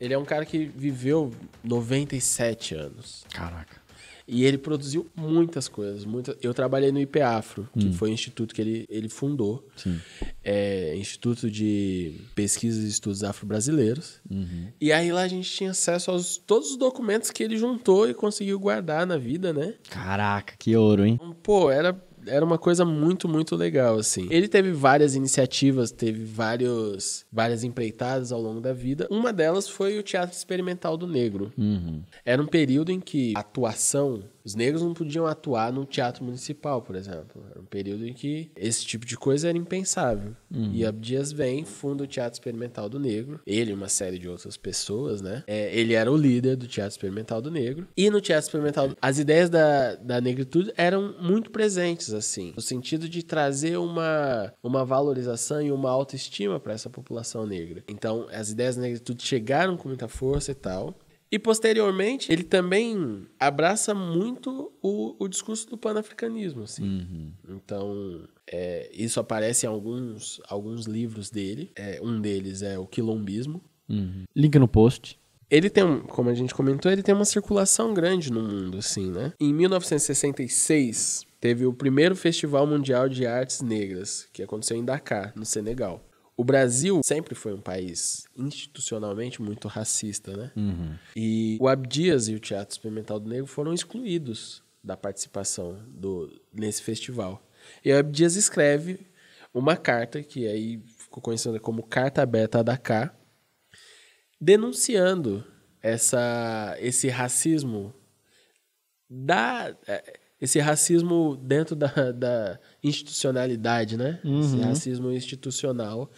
Ele é um cara que viveu 97 anos. Caraca. E ele produziu muitas coisas. Muita... Eu trabalhei no IPAFRO, que hum. foi o instituto que ele, ele fundou. É, instituto de Pesquisas e Estudos Afro-Brasileiros. Uhum. E aí lá a gente tinha acesso aos todos os documentos que ele juntou e conseguiu guardar na vida, né? Caraca, que ouro, hein? Pô, era era uma coisa muito, muito legal, assim. Ele teve várias iniciativas, teve vários, várias empreitadas ao longo da vida. Uma delas foi o Teatro Experimental do Negro. Uhum. Era um período em que a atuação os negros não podiam atuar no teatro municipal, por exemplo. Era um período em que esse tipo de coisa era impensável. Uhum. E Abdias vem, funda o Teatro Experimental do Negro. Ele e uma série de outras pessoas, né? É, ele era o líder do Teatro Experimental do Negro. E no Teatro Experimental, as ideias da, da negritude eram muito presentes, assim. No sentido de trazer uma, uma valorização e uma autoestima para essa população negra. Então, as ideias da negritude chegaram com muita força e tal. E posteriormente, ele também abraça muito o, o discurso do panafricanismo, assim. Uhum. Então, é, isso aparece em alguns, alguns livros dele. É, um deles é o quilombismo. Uhum. Link no post. Ele tem, como a gente comentou, ele tem uma circulação grande no mundo, assim, né? Em 1966, teve o primeiro Festival Mundial de Artes Negras, que aconteceu em Dakar, no Senegal. O Brasil sempre foi um país institucionalmente muito racista, né? Uhum. E o Abdias e o Teatro Experimental do Negro foram excluídos da participação do, nesse festival. E o Abdias escreve uma carta, que aí ficou conhecida como Carta Aberta da K, denunciando essa, esse racismo da é, esse racismo dentro da, da institucionalidade, né? Uhum. Esse racismo institucional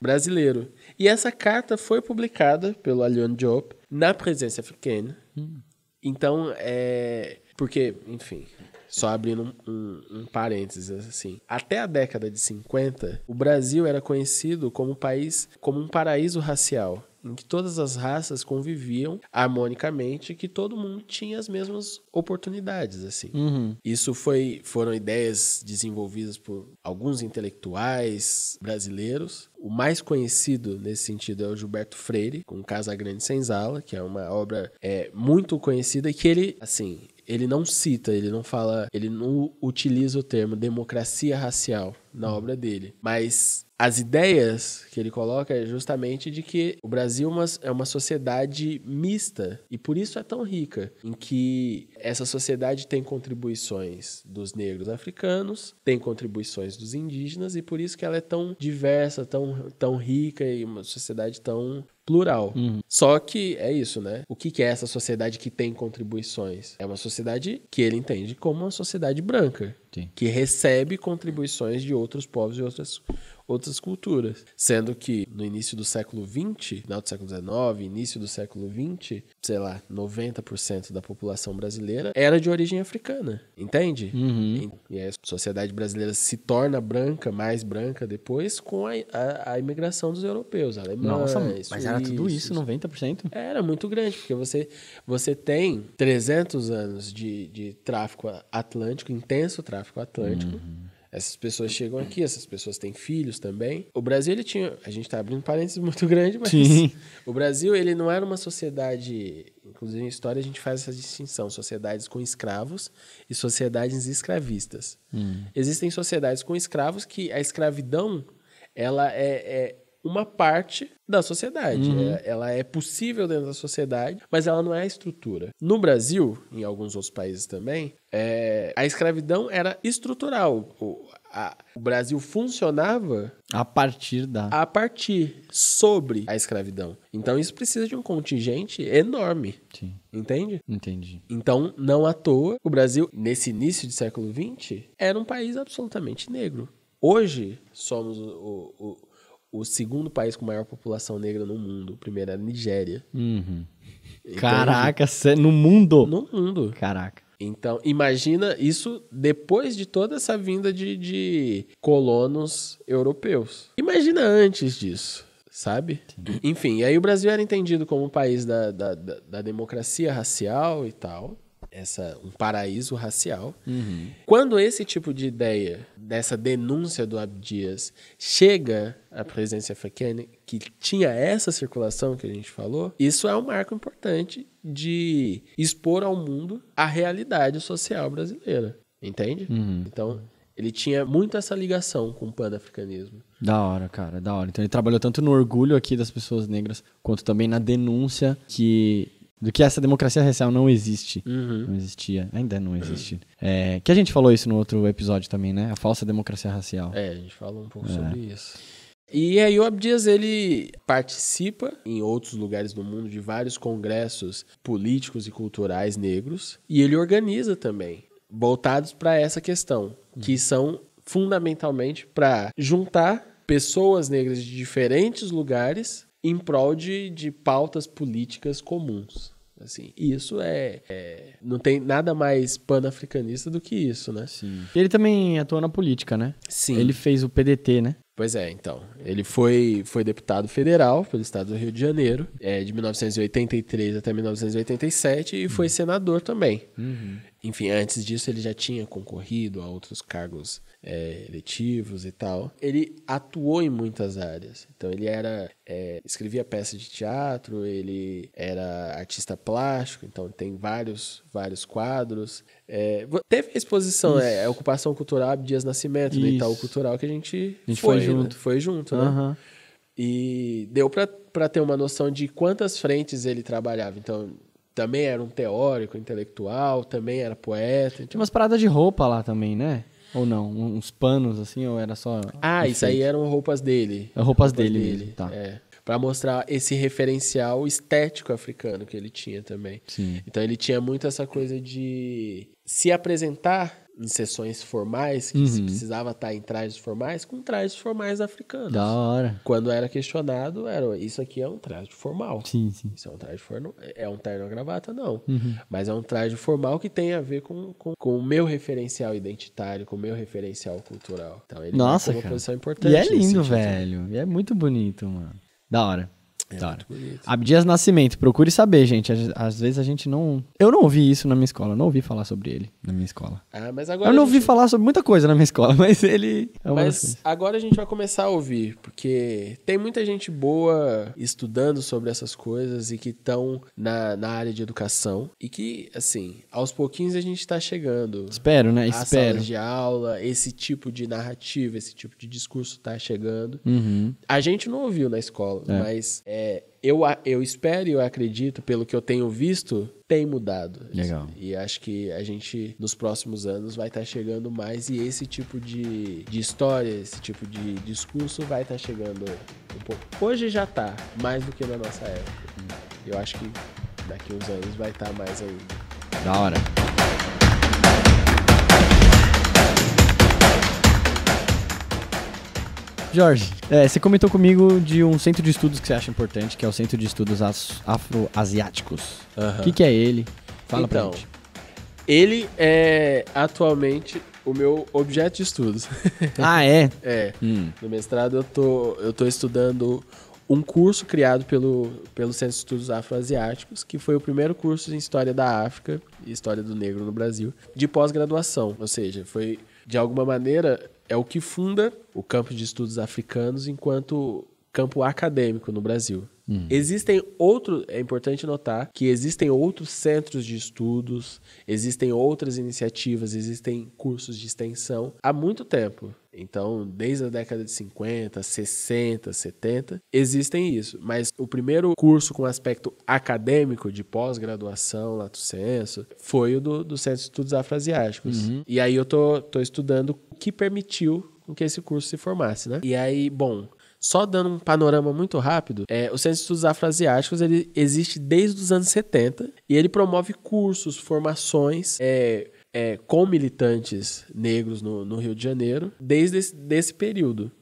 brasileiro. E essa carta foi publicada pelo Alion Job na presença africana. Uhum. Então, é... Porque, enfim, só abrindo um, um, um, parênteses, assim. Até a década de 50, o Brasil era conhecido como país, como um paraíso racial em que todas as raças conviviam harmonicamente, que todo mundo tinha as mesmas oportunidades, assim. Uhum. Isso foi, foram ideias desenvolvidas por alguns intelectuais brasileiros. O mais conhecido nesse sentido é o Gilberto Freire, com Casa Grande Senzala, que é uma obra é, muito conhecida e que ele, assim, ele não cita, ele não fala, ele não utiliza o termo democracia racial na obra dele, mas as ideias que ele coloca é justamente de que o Brasil é, é uma sociedade mista e por isso é tão rica, em que essa sociedade tem contribuições dos negros africanos, tem contribuições dos indígenas e por isso que ela é tão diversa, tão, tão rica e uma sociedade tão plural. Uhum. Só que é isso, né? O que, é essa sociedade que tem contribuições? É uma sociedade que ele entende como uma sociedade branca, Sim. que recebe contribuições de outros povos e outras outras culturas. Sendo que no início do século XX, final do século XIX, início do século XX, sei lá, 90% da população brasileira era de origem africana, entende? Uhum. E a sociedade brasileira se torna branca, mais branca depois, com a, a, a imigração dos europeus, alemães. Nossa, mas suíços. era tudo isso, 90%? Era muito grande, porque você, você tem 300 anos de, de tráfico atlântico, intenso tráfico atlântico. Uhum essas pessoas chegam aqui, essas pessoas têm filhos também. O Brasil, ele tinha. A gente está abrindo parênteses [LAUGHS] muito grande, mas. Sim. O Brasil, ele não era uma sociedade. Inclusive, em história, a gente faz essa distinção: sociedades com escravos e sociedades escravistas. Hum. Existem sociedades com escravos que a escravidão ela é, é uma parte da sociedade. Uhum. É, ela é possível dentro da sociedade, mas ela não é a estrutura. No Brasil, em alguns outros países também, é, a escravidão era estrutural. O, a, o Brasil funcionava a partir da a partir sobre a escravidão. Então isso precisa de um contingente enorme. Sim. Entende? Entendi. Então, não à toa, o Brasil, nesse início do século XX, era um país absolutamente negro. Hoje, somos o, o o segundo país com maior população negra no mundo. O primeiro era a Nigéria. Uhum. Então, Caraca, no mundo? No mundo. Caraca. Então, imagina isso depois de toda essa vinda de, de colonos europeus. Imagina antes disso, sabe? Enfim, aí o Brasil era entendido como um país da, da, da, da democracia racial e tal essa, um paraíso racial. Uhum. Quando esse tipo de ideia, dessa denúncia do Abdias, chega à presidência africana, que tinha essa circulação que a gente falou, isso é um marco importante de expor ao mundo a realidade social brasileira. Entende? Uhum. Então, ele tinha muito essa ligação com o pan-africanismo. Da hora, cara, da hora. Então ele trabalhou tanto no orgulho aqui das pessoas negras, quanto também na denúncia que do que essa democracia racial não existe. Uhum. Não existia. Ainda não existe. Uhum. É, que a gente falou isso no outro episódio também, né? A falsa democracia racial. É, a gente falou um pouco é. sobre isso. E aí o Abdias ele participa em outros lugares do mundo de vários congressos políticos e culturais negros e ele organiza também, voltados para essa questão, uhum. que são fundamentalmente para juntar pessoas negras de diferentes lugares em prol de, de pautas políticas comuns. Assim, isso é, é, Não tem nada mais panafricanista do que isso, né? Sim. Ele também atuou na política, né? Sim. Ele fez o PDT, né? Pois é, então. Ele foi, foi deputado federal pelo estado do Rio de Janeiro, é, de 1983 até 1987, e foi uhum. senador também. Uhum. Enfim, antes disso ele já tinha concorrido a outros cargos é, eletivos e tal. Ele atuou em muitas áreas. Então ele era é, escrevia peça de teatro, ele era artista plástico, então tem vários vários quadros. É, teve a exposição, é, a Ocupação Cultural Dias Nascimento, Isso. do Itaú Cultural, que a gente, a gente foi, foi, né? junto. Né? Foi junto, né? Uhum. E deu para ter uma noção de quantas frentes ele trabalhava. Então, também era um teórico, intelectual, também era poeta. Então tinha umas paradas de roupa lá também, né? Ou não? Uns panos, assim, ou era só. Ah, isso aí eram roupas dele. É, roupas, roupas dele, dele, tá. É. Pra mostrar esse referencial estético africano que ele tinha também. Sim. Então ele tinha muito essa coisa de se apresentar em sessões formais, que uhum. se precisava estar tá em trajes formais, com trajes formais africanos. Da hora. Quando era questionado, era isso aqui é um traje formal. Sim, sim. Isso é um traje formal. É um terno gravata, não. Uhum. Mas é um traje formal que tem a ver com, com, com, o meu referencial identitário, com o meu referencial cultural. Então ele Nossa, uma posição importante. E é lindo, assim. velho. E é muito bonito, mano. Da hora. É da hora. Abdias Nascimento, procure saber, gente. Às, às, vezes a gente não. Eu não ouvi isso na minha escola, não ouvi falar sobre ele na minha escola. Ah, mas agora. Eu não ouvi gente... falar sobre muita coisa na minha escola, [LAUGHS] mas ele. É mas agora a gente vai começar a ouvir, porque tem muita gente boa estudando sobre essas coisas e que estão na, na área de educação e que, assim, aos pouquinhos a gente está chegando. Espero, né? Espero. Salas de aula, esse tipo de narrativa, esse tipo de discurso está chegando. Uhum. A gente não ouviu na escola, é. mas. É, é, eu, eu espero e eu acredito, pelo que eu tenho visto, tem mudado. Legal. E acho que a gente, nos próximos anos, vai estar tá chegando mais e esse tipo de, de história, esse tipo de discurso vai estar tá chegando um pouco. Hoje já está mais do que na nossa época. Eu acho que daqui uns anos vai estar tá mais ainda. Da hora. Jorge, é, você comentou comigo de um centro de estudos que você acha importante, que é o Centro de Estudos Afroasiáticos. O que, que, é ele? Fala então, pra gente. Ele é atualmente o meu objeto de estudos. [LAUGHS] Ah, é? é. Hum. No mestrado eu tô, eu tô estudando um curso criado pelo, pelo Centro de Estudos Afroasiáticos, que foi o primeiro curso em História da África e História do Negro no Brasil, de pós-graduação. Ou seja, foi de alguma maneira, é o que funda o campo de estudos africanos enquanto campo acadêmico no Brasil. Hum. Existem outros, é importante notar que existem outros centros de estudos, existem outras iniciativas, existem cursos de extensão há muito tempo. Então, desde a década de 50, 60, 70, existem isso. Mas o primeiro curso com aspecto acadêmico de pós-graduação, lato senso, foi o do, do Centro de Estudos Afroasiáticos. Uhum. E aí eu tô, tô estudando o que permitiu que esse curso se formasse, né? E aí, bom, só dando um panorama muito rápido, é, o Centro de Estudos Afroasiáticos ele existe desde os anos 70 e ele promove cursos, formações, é, é, com militantes negros no, no, Rio de Janeiro desde esse desse período.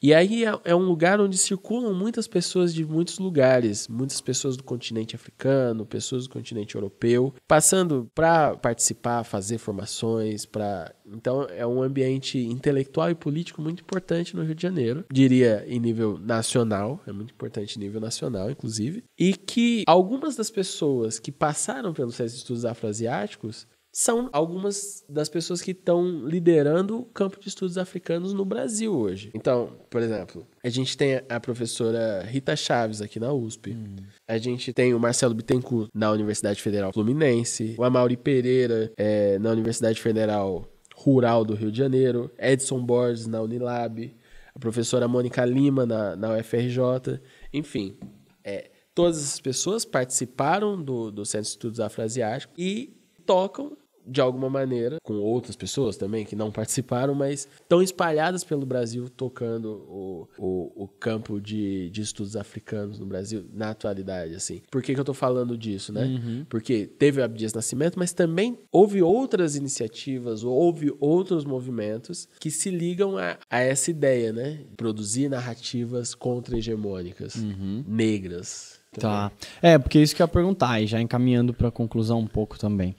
E aí é, é, um lugar onde circulam muitas pessoas de muitos lugares, muitas pessoas do continente africano, pessoas do continente europeu, passando para participar, fazer formações, para então é um ambiente intelectual e político muito importante no Rio de Janeiro, diria em nível nacional, é muito importante em nível nacional, inclusive, e que algumas das pessoas que passaram pelo Centro de Estudos Afroasiáticos são algumas das pessoas que estão liderando o campo de estudos africanos no Brasil hoje. Então, por exemplo, a gente tem a professora Rita Chaves aqui na USP. Hum. A gente tem o Marcelo Bittencourt na Universidade Federal Fluminense. O Amauri Pereira é, na Universidade Federal Rural do Rio de Janeiro. Edson Borges na Unilab. A professora Mônica Lima na, na UFRJ. Enfim, é, todas essas pessoas participaram do, do Centro de Estudos Afroasiáticos e tocam de alguma maneira, com outras pessoas também que não participaram, mas estão espalhadas pelo Brasil tocando o, o, o campo de, de, estudos africanos no Brasil na atualidade, assim. Por que, que eu estou falando disso, né? Uhum. Porque teve o Abdias Nascimento, mas também houve outras iniciativas, houve outros movimentos que se ligam a, a essa ideia, né? Produzir narrativas contra-hegemônicas, uhum. negras. Tá. Também. Tá. É, porque isso que eu ia perguntar, e já encaminhando para a conclusão um pouco também.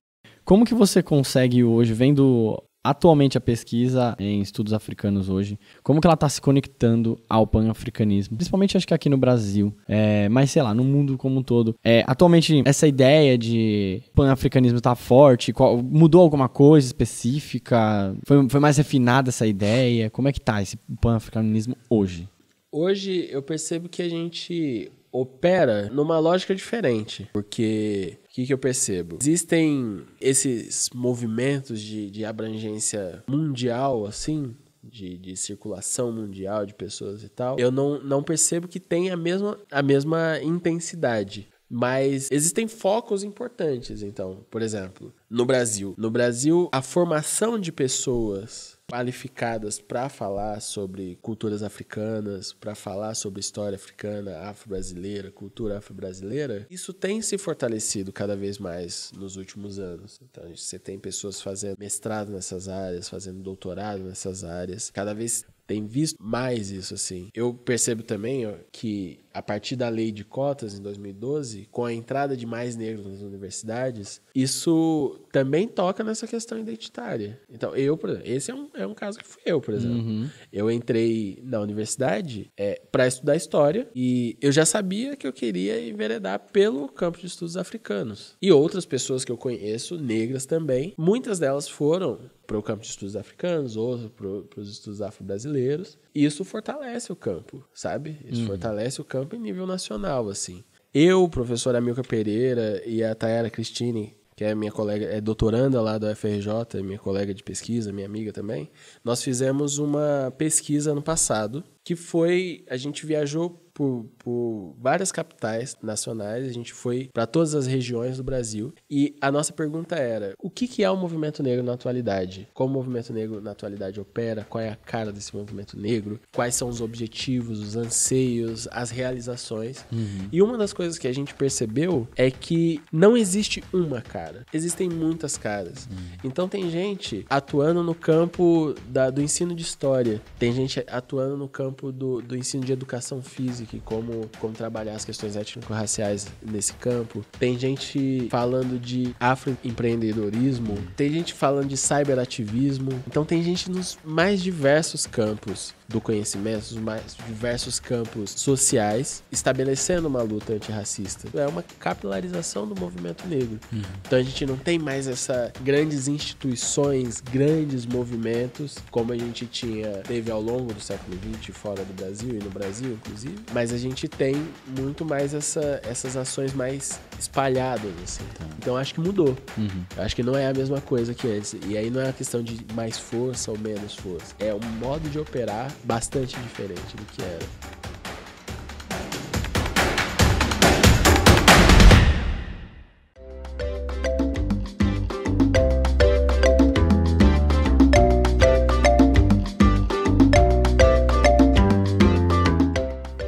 Como que você consegue hoje, vendo atualmente a pesquisa em estudos africanos hoje, como que ela está se conectando ao pan-africanismo, principalmente acho que aqui no Brasil, é, mas sei lá, no mundo como um todo. É, atualmente essa ideia de pan-africanismo está forte, qual, mudou alguma coisa específica, foi, foi, mais refinada essa ideia, como é que está esse pan-africanismo hoje? Hoje eu percebo que a gente opera numa lógica diferente. Porque o que, que, eu percebo? Existem esses movimentos de, de abrangência mundial, assim. De, de, circulação mundial de pessoas e tal, eu não, não percebo que tem a mesma, a mesma intensidade. Mas existem focos importantes, então. Por exemplo, no Brasil. No Brasil, a formação de pessoas qualificadas para falar sobre culturas africanas, para falar sobre história africana, afro-brasileira, cultura afro-brasileira, isso tem se fortalecido cada vez mais nos últimos anos. Então, você tem pessoas fazendo mestrado nessas áreas, fazendo doutorado nessas áreas, cada vez tem visto mais isso assim. Eu percebo também ó, que a partir da lei de cotas em 2012, com a entrada de mais negros nas universidades, isso também toca nessa questão identitária. Então, eu, por exemplo, esse é um, é um caso que fui eu, por exemplo. Uhum. Eu entrei na universidade é, para estudar história e eu já sabia que eu queria enveredar pelo campo de estudos africanos. E outras pessoas que eu conheço, negras também, muitas delas foram para o campo de estudos africanos, outro para os estudos afro-brasileiros. Isso fortalece o campo, sabe? Isso uhum. fortalece o campo em nível nacional, assim. Eu, professor Amilca Pereira e a Tayara Cristine, que é minha colega, é doutoranda lá da UFRJ, minha colega de pesquisa, minha amiga também, nós fizemos uma pesquisa no passado que foi a gente viajou por por várias capitais nacionais, a gente foi para todas as regiões do Brasil. E a nossa pergunta era: o que, que é o movimento negro na atualidade? Como o movimento negro na atualidade opera? Qual é a cara desse movimento negro? Quais são os objetivos, os anseios, as realizações? Uhum. E uma das coisas que a gente percebeu é que não existe uma cara, existem muitas caras. Uhum. Então tem gente atuando no campo da, do ensino de história, tem gente atuando no campo do, do ensino de educação física, como como, trabalhar as questões étnico-raciais nesse campo. Tem gente falando de afroempreendedorismo, tem gente falando de cyberativismo. Então tem gente nos mais diversos campos do conhecimento dos mais diversos campos sociais, estabelecendo uma luta antirracista. É uma capilarização do movimento negro. Uhum. Então a gente não tem mais essas grandes instituições, grandes movimentos, como a gente tinha, teve ao longo do século XX, fora do Brasil e no Brasil, inclusive. Mas a gente tem muito mais essa, essas ações mais espalhadas, assim. Tá. Então acho que mudou. Uhum. Acho que não é a mesma coisa que antes. E aí não é uma questão de mais força ou menos força. É um modo de operar bastante diferente do que era.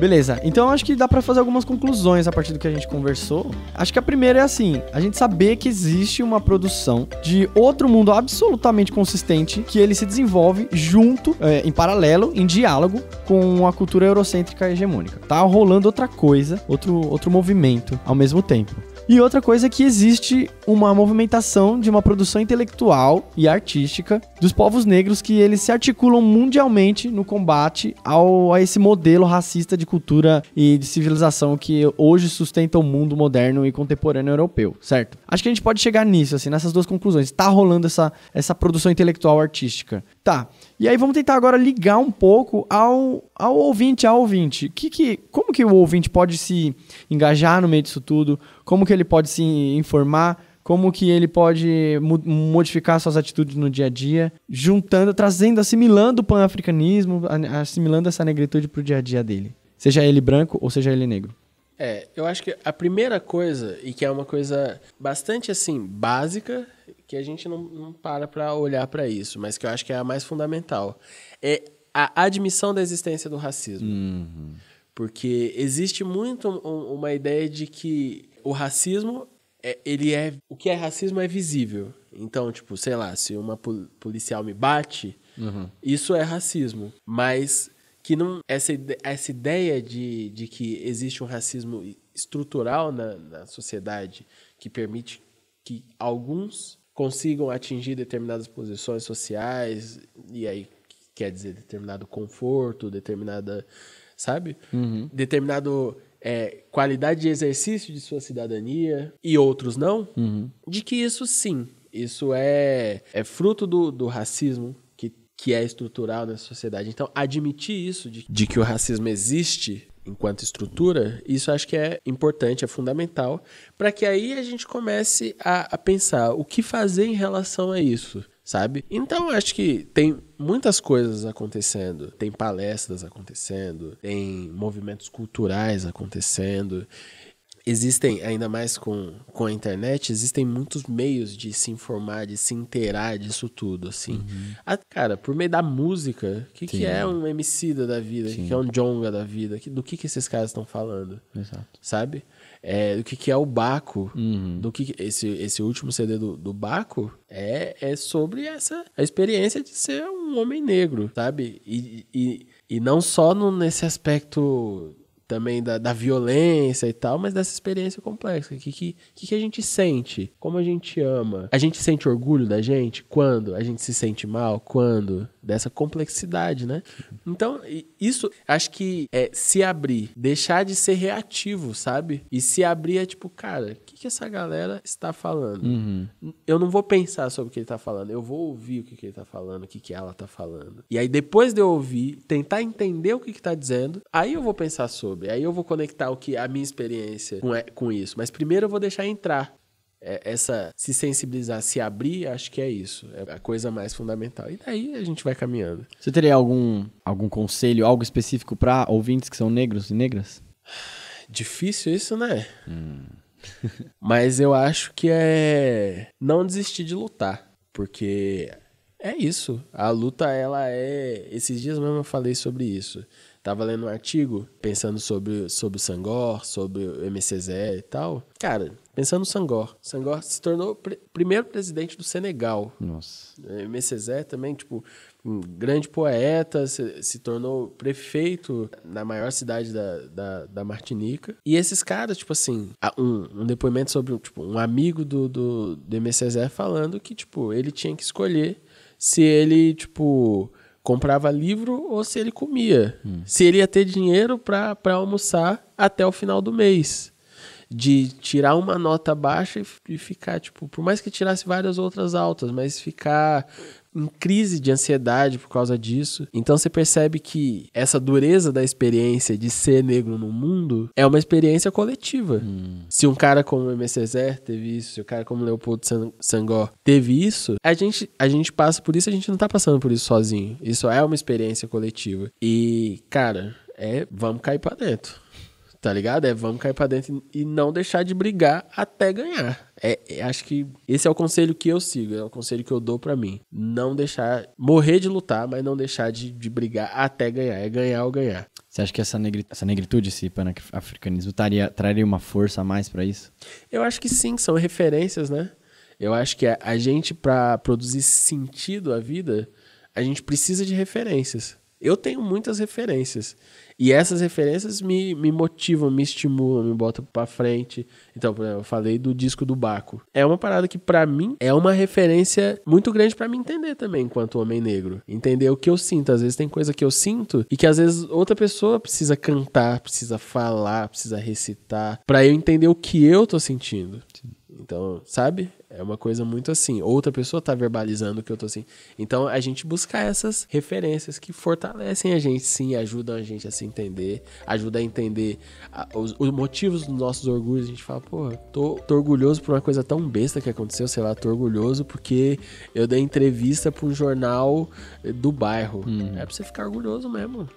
Beleza, então acho que dá para fazer algumas conclusões a partir do que a gente conversou. Acho que a primeira é assim: a gente saber que existe uma produção de outro mundo absolutamente consistente que ele se desenvolve junto, é, em paralelo, em diálogo com a cultura eurocêntrica hegemônica. Tá rolando outra coisa, outro, outro movimento ao mesmo tempo. E outra coisa é que existe uma movimentação de uma produção intelectual e artística dos povos negros que eles se articulam mundialmente no combate ao, a esse modelo racista de cultura e de civilização que hoje sustenta o mundo moderno e contemporâneo europeu, certo? Acho que a gente pode chegar nisso, assim, nessas duas conclusões. Está rolando essa, essa produção intelectual artística Tá. E aí vamos tentar agora ligar um pouco ao, ao ouvinte, ao ouvinte. Que, que, como que o ouvinte pode se engajar no meio disso tudo? Como que ele pode se informar? Como que ele pode modificar suas atitudes no dia a dia, juntando, trazendo, assimilando o pan-africanismo, assimilando essa negritude para o dia a dia dele? Seja ele branco ou seja ele negro. É, eu acho que a primeira coisa, e que é uma coisa bastante assim, básica, que a gente não, não para para olhar para isso, mas que eu acho que é a mais fundamental, é a admissão da existência do racismo. Uhum. Porque existe muito um, uma ideia de que o racismo, é, ele é... O que é racismo é visível. Então, tipo, sei lá, se uma policial me bate, uhum. isso é racismo. Mas que não essa, essa ideia de, de que existe um racismo estrutural na, na sociedade que permite que alguns consigam atingir determinadas posições sociais, e aí quer dizer determinado conforto, determinada, sabe? Uhum. Determinado é, qualidade de exercício de sua cidadania e outros não, uhum. de que isso sim, isso é, é fruto do, do racismo que, que é estrutural na sociedade. Então, admitir isso, de, de que o racismo existe, enquanto estrutura, isso acho que é importante, é fundamental, para que aí a gente comece a, a pensar o que fazer em relação a isso sabe? Então acho que tem muitas coisas acontecendo, tem palestras acontecendo, tem movimentos culturais acontecendo existem, ainda mais com, com a internet, existem muitos meios de se informar, de se inteirar disso tudo, assim. Uhum. Ah, cara, por meio da música, o que, que é um MC da vida? O que, é um Jonga da vida? do que, que esses caras estão falando? Exato. Sabe? É, do que, que é o Baco. Uhum. Do que, que esse, esse último CD do, do Baco é, é sobre essa a experiência de ser um homem negro, sabe? E, e, e não só no, nesse aspecto também da, da, violência e tal, mas dessa experiência complexa. O que, que, que, a gente sente? Como a gente ama? A gente sente orgulho da gente? Quando? A gente se sente mal? Quando? dessa complexidade, né? Então, isso acho que é se abrir, deixar de ser reativo, sabe? E se abrir é tipo, cara, o que, que essa galera está falando? Uhum. Eu não vou pensar sobre o que ele está falando, eu vou ouvir o que, que ele está falando, o que, que ela está falando. E aí, depois de eu ouvir, tentar entender o que, que tá dizendo, aí eu vou pensar sobre, aí eu vou conectar o que a minha experiência com, é, com isso. Mas primeiro eu vou deixar entrar. É, essa se sensibilizar, se abrir, acho que é isso. É a coisa mais fundamental. E daí a gente vai caminhando. Você teria algum, algum conselho, algo específico para ouvintes que são negros e negras? Difícil isso, né? Hum. [LAUGHS] Mas eu acho que é não desistir de lutar, porque é isso. A luta ela é, esses dias mesmo eu falei sobre isso. Tava lendo um artigo pensando sobre, sobre o Sangor, sobre o MCZ e tal. Cara, Pensando no Sangor. Sangor se tornou primeiro presidente do Senegal. Nossa. Messezé também, tipo, um grande poeta, se, se, tornou prefeito na maior cidade da, da, da Martinica. E esses caras, tipo assim, um, um depoimento sobre tipo, um amigo do, do, do Messezé falando que, tipo, ele tinha que escolher se ele, tipo, comprava livro ou se ele comia. Hum. Se ele ia ter dinheiro para almoçar até o final do mês de tirar uma nota baixa e, e ficar, tipo, por mais que tirasse várias outras altas, mas ficar em crise de ansiedade por causa disso. Então você percebe que essa dureza da experiência de ser negro no mundo é uma experiência coletiva. Hum. Se um cara como o teve isso, se um cara como Leopoldo Sangor teve isso, a gente, a gente passa por isso, a gente não tá passando por isso sozinho. Isso é uma experiência coletiva. E, cara, é vamos cair para dentro tá ligado? É vamos cair pra dentro e não deixar de brigar até ganhar. É, é, acho que esse é o conselho que eu sigo, é o conselho que eu dou para mim. Não deixar, morrer de lutar, mas não deixar de, de brigar até ganhar. É ganhar ou ganhar. Você acha que essa, negri essa negritude, esse panafricanismo, traria, traria uma força a mais para isso? Eu acho que sim, são referências, né? Eu acho que a, a gente, para produzir sentido à vida, a gente precisa de referências. Eu tenho muitas referências. E essas referências me, me motivam, me estimulam, me botam pra frente. Então, por exemplo, eu falei do disco do Baco. É uma parada que, para mim, é uma referência muito grande para me entender também, enquanto homem negro. Entender o que eu sinto. Às vezes tem coisa que eu sinto e que às vezes outra pessoa precisa cantar, precisa falar, precisa recitar, para eu entender o que eu tô sentindo. Sim. Então, sabe? É uma coisa muito assim. Outra pessoa tá verbalizando que eu tô assim. Então a gente buscar essas referências que fortalecem a gente, sim, ajudam a gente a se entender, ajuda a entender a, os, os, motivos dos nossos orgulhos. A gente fala, pô, tô, tô, orgulhoso por uma coisa tão besta que aconteceu, sei lá, tô orgulhoso porque eu dei entrevista pro um jornal eh, do bairro. Hum. É pra você ficar orgulhoso mesmo.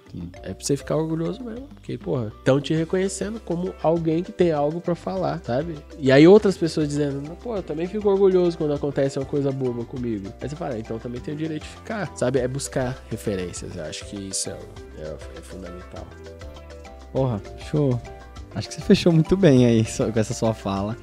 É pra você ficar orgulhoso mesmo. Porque, porra, estão te reconhecendo como alguém que tem algo para falar, sabe? E aí outras pessoas dizendo, pô, eu também fico fico orgulhoso quando acontece uma coisa boba comigo. Aí você fala, ah, então também tenho o direito de ficar, sabe? É buscar referências. Eu acho que isso é, é, é fundamental. Porra, show. Acho que você fechou muito bem aí com essa sua fala.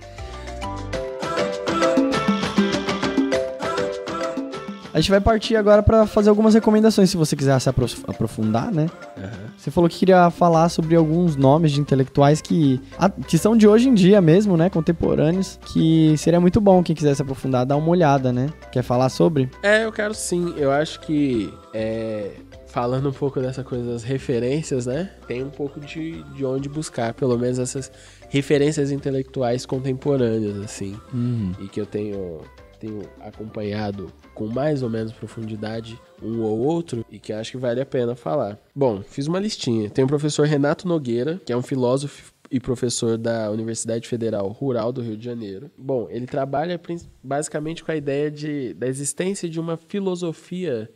A gente vai partir agora para fazer algumas recomendações, se você quiser se aprofundar, né? Uhum. Você falou que queria falar sobre alguns nomes de intelectuais que, que são de hoje em dia mesmo, né? Contemporâneos, que seria muito bom quem quiser se aprofundar dar uma olhada, né? Quer falar sobre? É, eu quero sim. Eu acho que é, falando um pouco dessa coisa das referências, né? Tem um pouco de, de onde buscar, pelo menos essas referências intelectuais contemporâneas, assim. Uhum. E que eu tenho tenho acompanhado com mais ou menos profundidade um ou outro e que acho que vale a pena falar. Bom, fiz uma listinha. Tem o professor Renato Nogueira, que é um filósofo e professor da Universidade Federal Rural do Rio de Janeiro. Bom, ele trabalha basicamente com a ideia de, da existência de uma filosofia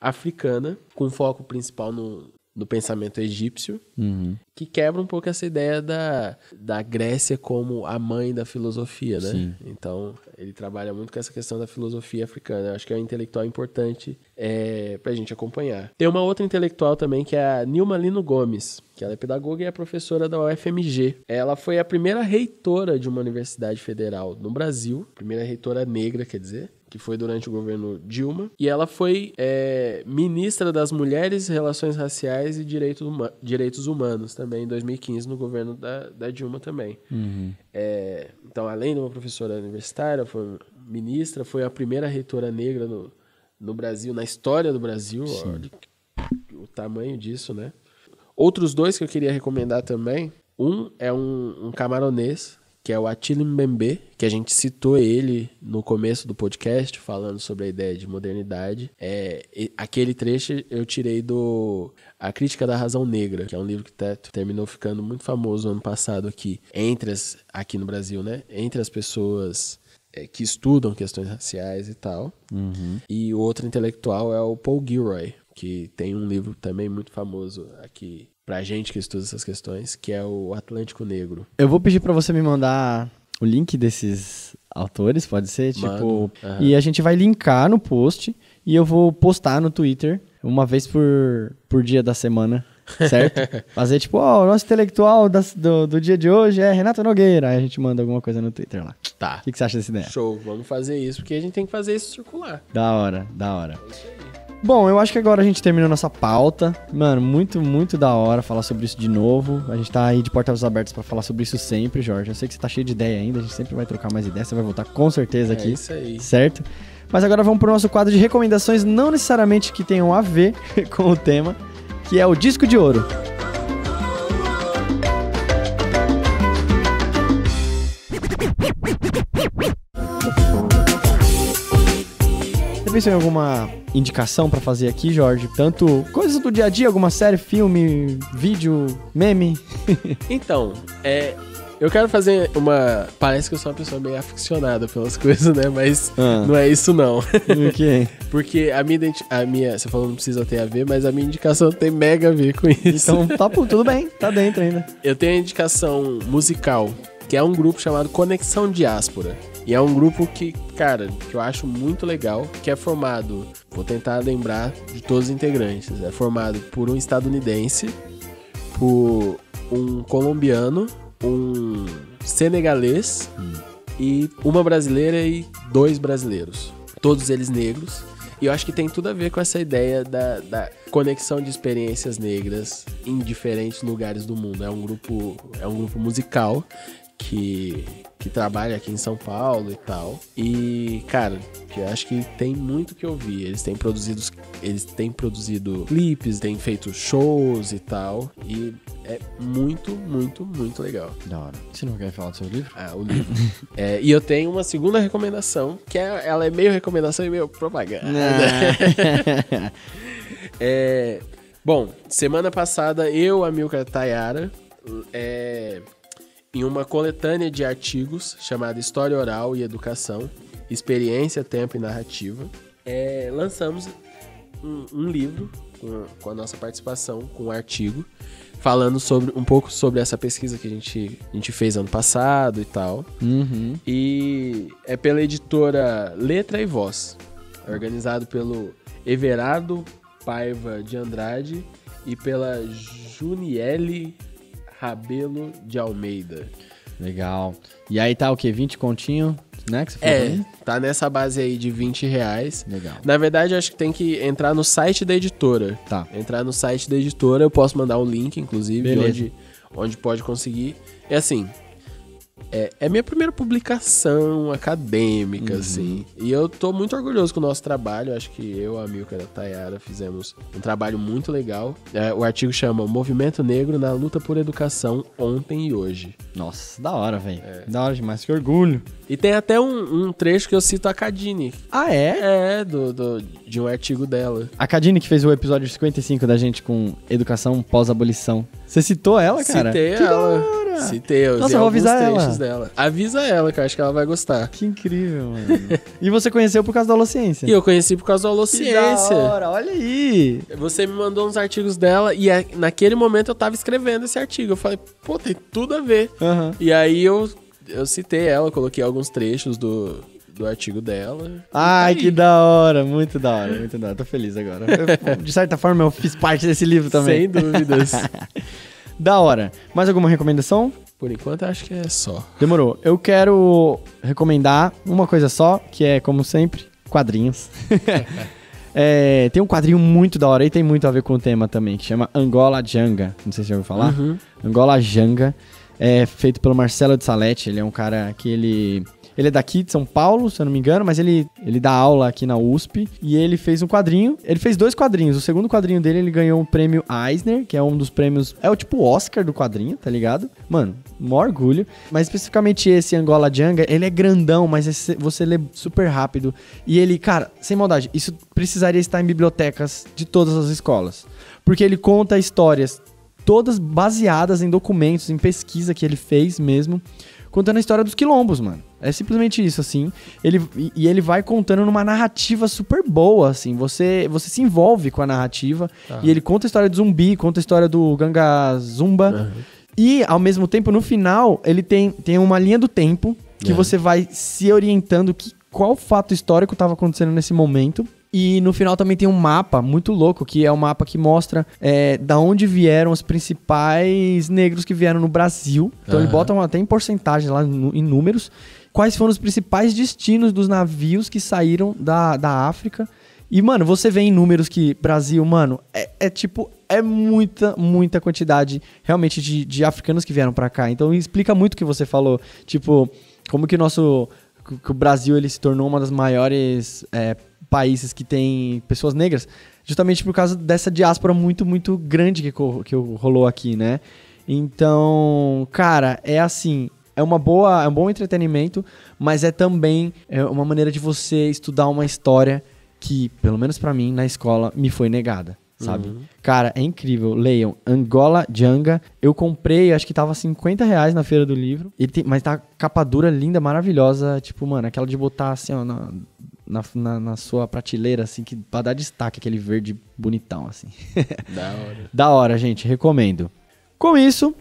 africana, com foco principal no, do pensamento egípcio, uhum. que quebra um pouco essa ideia da, da Grécia como a mãe da filosofia, né? Sim. Então, ele trabalha muito com essa questão da filosofia africana. Eu acho que é um intelectual importante é, para a gente acompanhar. Tem uma outra intelectual também, que é a Nilma Lino Gomes, que ela é pedagoga e é professora da UFMG. Ela foi a primeira reitora de uma universidade federal no Brasil, primeira reitora negra, quer dizer, que foi durante o governo Dilma, e ela foi é, ministra das Mulheres, Relações Raciais e Direitos, Huma Direitos Humanos também, em 2015, no governo da, da Dilma também. Uhum. É, então, além de uma professora universitária, foi ministra, foi a primeira reitora negra no, no Brasil, na história do Brasil, ó, o tamanho disso, né? Outros dois que eu queria recomendar também, um é um, um camaronês, que é o Attila Mbembe, que a gente citou ele no começo do podcast, falando sobre a ideia de modernidade. É, aquele trecho eu tirei do A Crítica da Razão Negra, que é um livro que tá, terminou ficando muito famoso ano passado aqui, entre as, aqui no Brasil, né? Entre as pessoas é, que estudam questões raciais e tal. Uhum. E o outro intelectual é o Paul Gilroy, que tem um livro também muito famoso aqui pra gente que estuda essas questões, que é o Atlântico Negro. Eu vou pedir para você me mandar o link desses autores, pode ser? Mano, tipo, uhum. e a gente vai linkar no post e eu vou postar no Twitter uma vez por, por dia da semana. Certo? [LAUGHS] Fazer tipo, ó, oh, o nosso intelectual das, do, do dia de hoje é Renato Nogueira. Aí a gente manda alguma coisa no Twitter lá. Tá. O que, que você acha dessa ideia? Show, vamos fazer isso, porque a gente tem que fazer isso circular. Da hora, da hora. É isso aí. Bom, eu acho que agora a gente terminou nossa pauta. Mano, muito, muito da hora falar sobre isso de novo. A gente tá aí de portas abertas para falar sobre isso sempre, Jorge. Eu sei que você tá cheio de ideia ainda, a gente sempre vai trocar mais ideias, você vai voltar com certeza é aqui. É isso aí. Certo? Mas agora vamos pro nosso quadro de recomendações, não necessariamente que tenham a ver [LAUGHS] com o tema, que é o disco de ouro. pensa tem alguma indicação para fazer aqui, Jorge? Tanto coisas do dia a dia, alguma série, filme, vídeo, meme? [LAUGHS] então, é, eu quero fazer uma. Parece que eu sou uma pessoa meio aficionada pelas [LAUGHS] coisas, né? Mas ah. não é isso, não. Por [LAUGHS] Porque a minha, identi... a minha. Você falou não precisa ter a ver, mas a minha indicação tem mega a ver com isso. Então, tá tudo bem, tá dentro ainda. Eu tenho a indicação musical que é um grupo chamado Conexão Diáspora. E é um grupo que, cara, que eu acho muito legal, que é formado, vou tentar lembrar de todos os integrantes, é formado por um estadunidense, por um colombiano, um senegalês e uma brasileira e dois brasileiros. Todos eles negros. E eu acho que tem tudo a ver com essa ideia da, da, conexão de experiências negras em diferentes lugares do mundo. É um grupo, é um grupo musical que, que trabalha aqui em São Paulo e tal. E, cara, eu acho que tem muito que ouvir. Eles têm produzido, eles têm produzido clipes, têm feito shows e tal. E é muito, muito, muito legal. Da hora. Você não quer falar do seu livro? Ah, o livro. [LAUGHS] é, e eu tenho uma segunda recomendação, que é, ela é meio recomendação e meio propaganda. [LAUGHS] é, bom, semana passada eu, a Milka Tayara, é, em uma coletânea de artigos chamada História Oral e Educação, Experiência, Tempo e Narrativa, é, lançamos um, um livro com, com, a nossa participação, com um artigo, falando sobre um pouco sobre essa pesquisa que a gente, a gente fez ano passado e tal. Uhum. E é pela editora Letra e Voz, organizado pelo Everardo Paiva de Andrade e pela Juniele Rabelo de Almeida. Legal. E aí tá o quê? 20 continho, né? Que você é, tá nessa base aí de 20 reais. Legal. Na verdade, acho que tem que entrar no site da editora. Tá. Entrar no site da editora, eu posso mandar o um link, inclusive, onde, onde pode conseguir. É assim, é, é minha primeira publicação acadêmica, uhum. assim. E eu tô muito orgulhoso com o nosso trabalho. Acho que eu, a Milka e a Tayara fizemos um trabalho muito legal. É, o artigo chama Movimento Negro na Luta por Educação Ontem e Hoje. Nossa, da hora, velho. É. Da hora demais, que orgulho. E tem até um, um trecho que eu cito a Cadine. Ah, é? É, do, do, de um artigo dela. A Cadine que fez o episódio 55 da gente com educação pós-abolição. Você citou ela, cara? Citei que ela. Citei, eu Nossa, eu vou avisar ela. dela. Avisa ela, que eu acho que ela vai gostar. Que incrível, mano. e você conheceu por causa da Holociência? E eu conheci por causa da Holociência. Que da hora, olha aí. Você me mandou uns artigos dela e naquele momento eu tava escrevendo esse artigo. Eu falei, pô, tem tudo a ver. Uhum. E aí eu eu citei ela, coloquei alguns trechos do, do artigo dela. Ai, tá que da hora, muito da hora, muito da hora. Tô feliz agora. Eu, de certa forma, eu fiz parte desse livro também. Sem dúvidas. [LAUGHS] da hora. Mais alguma recomendação? Por enquanto, acho que é só. Demorou. Eu quero recomendar uma coisa só, que é, como sempre, quadrinhos. [LAUGHS] é, tem um quadrinho muito da hora e tem muito a ver com o tema também, que chama Angola Janga. Não sei se já ouviu falar. Uhum. Angola Janga é feito pelo Marcelo de Salete. Ele é um cara que ele. Ele é daqui de São Paulo, se eu não me engano, mas ele, ele dá aula aqui na USP. E ele fez um quadrinho. Ele fez dois quadrinhos. O segundo quadrinho dele, ele ganhou um prêmio Eisner, que é um dos prêmios. É o tipo Oscar do quadrinho, tá ligado? Mano, mó orgulho. Mas especificamente esse Angola Janga, ele é grandão, mas esse, é você lê super rápido. E ele, cara, sem maldade, isso precisaria estar em bibliotecas de todas as escolas. Porque ele conta histórias todas baseadas em documentos, em pesquisa que ele fez mesmo, contando a história dos quilombos, mano. É simplesmente isso, assim. Ele, e ele vai contando numa narrativa super boa, assim. Você, você se envolve com a narrativa. Ah. E ele conta a história do zumbi, conta a história do Ganga Zumba. Uhum. E, ao mesmo tempo, no final, ele tem, tem uma linha do tempo que uhum. você vai se orientando que, qual fato histórico estava acontecendo nesse momento. E no final também tem um mapa muito louco, que é um mapa que mostra é, da onde vieram os principais negros que vieram no Brasil. Então uhum. bota até em porcentagem lá, em números, quais foram os principais destinos dos navios que saíram da, da África. E, mano, você vê em números que Brasil, mano, é, é tipo, é muita, muita quantidade realmente de, de africanos que vieram para cá. Então explica muito o que você falou. Tipo, como que o nosso. Que o Brasil ele se tornou uma das maiores é, países que têm pessoas negras, justamente por causa dessa diáspora muito, muito grande que, que rolou aqui, né? Então, cara, é assim, é uma boa, é um bom entretenimento, mas é também é uma maneira de você estudar uma história que, pelo menos para mim, na escola me foi negada, sabe? Uhum. Cara, é incrível. Leiam Angola Janga. Eu comprei, acho que tava 50 reais na feira do livro. Ele tem, mas tá capa dura, linda, maravilhosa. Tipo, mano, aquela de botar assim, ó, na, na, na, na, sua prateleira, assim, que, pra dar destaque, aquele verde bonitão, assim. [LAUGHS] da hora. da hora, gente, recomendo. Com isso,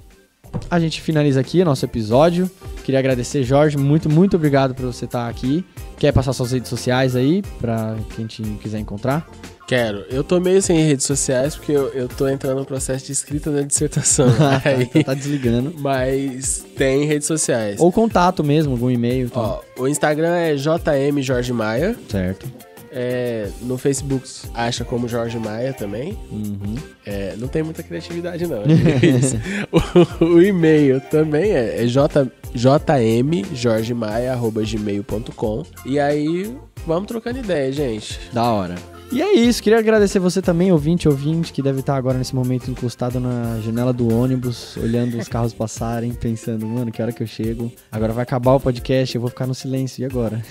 a gente finaliza aqui o nosso episódio. Queria agradecer, Jorge, muito, muito obrigado por você estar aqui. Quer passar suas redes sociais aí, pra quem te quiser encontrar? Quero. Eu tô meio sem redes sociais porque eu, eu tô entrando no processo de escrita da dissertação. [LAUGHS] Tá, aí, tá, tá desligando. Mas tem redes sociais. Ou contato mesmo, algum e-mail. Então. Ó, o Instagram é JM Jorge Maia. Certo. É, no Facebook acha como Jorge Maia também. Uhum. É, não tem muita criatividade, não. É [LAUGHS] [LAUGHS] o, o, e-mail também é, é j, E aí, vamos trocando ideia, gente. Da hora. E é isso, queria agradecer você também, ouvinte, ouvinte, que deve estar agora nesse momento encostado na janela do ônibus, olhando os carros passarem, pensando, mano, que hora que eu chego? Agora vai acabar o podcast, eu vou ficar no silêncio, e agora?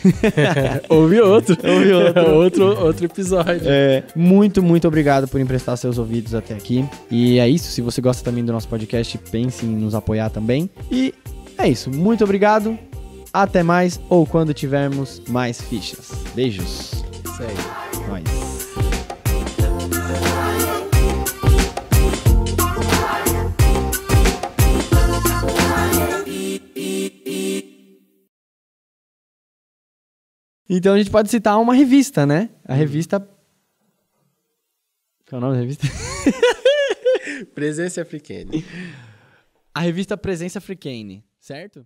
[LAUGHS] Ouvi outro. [LAUGHS] Ouvi outro. [LAUGHS] outro. Outro episódio. É, muito, muito obrigado por emprestar seus ouvidos até aqui. E é isso, se você gosta também do nosso podcast, pense em nos apoiar também. E é isso, muito obrigado, até mais ou quando tivermos mais fichas. Beijos. Isso aí. Nós. Então a gente pode citar uma revista, né? A hum. revista. Qual é o nome da revista? Presença Africane. A revista Presença Africane, certo?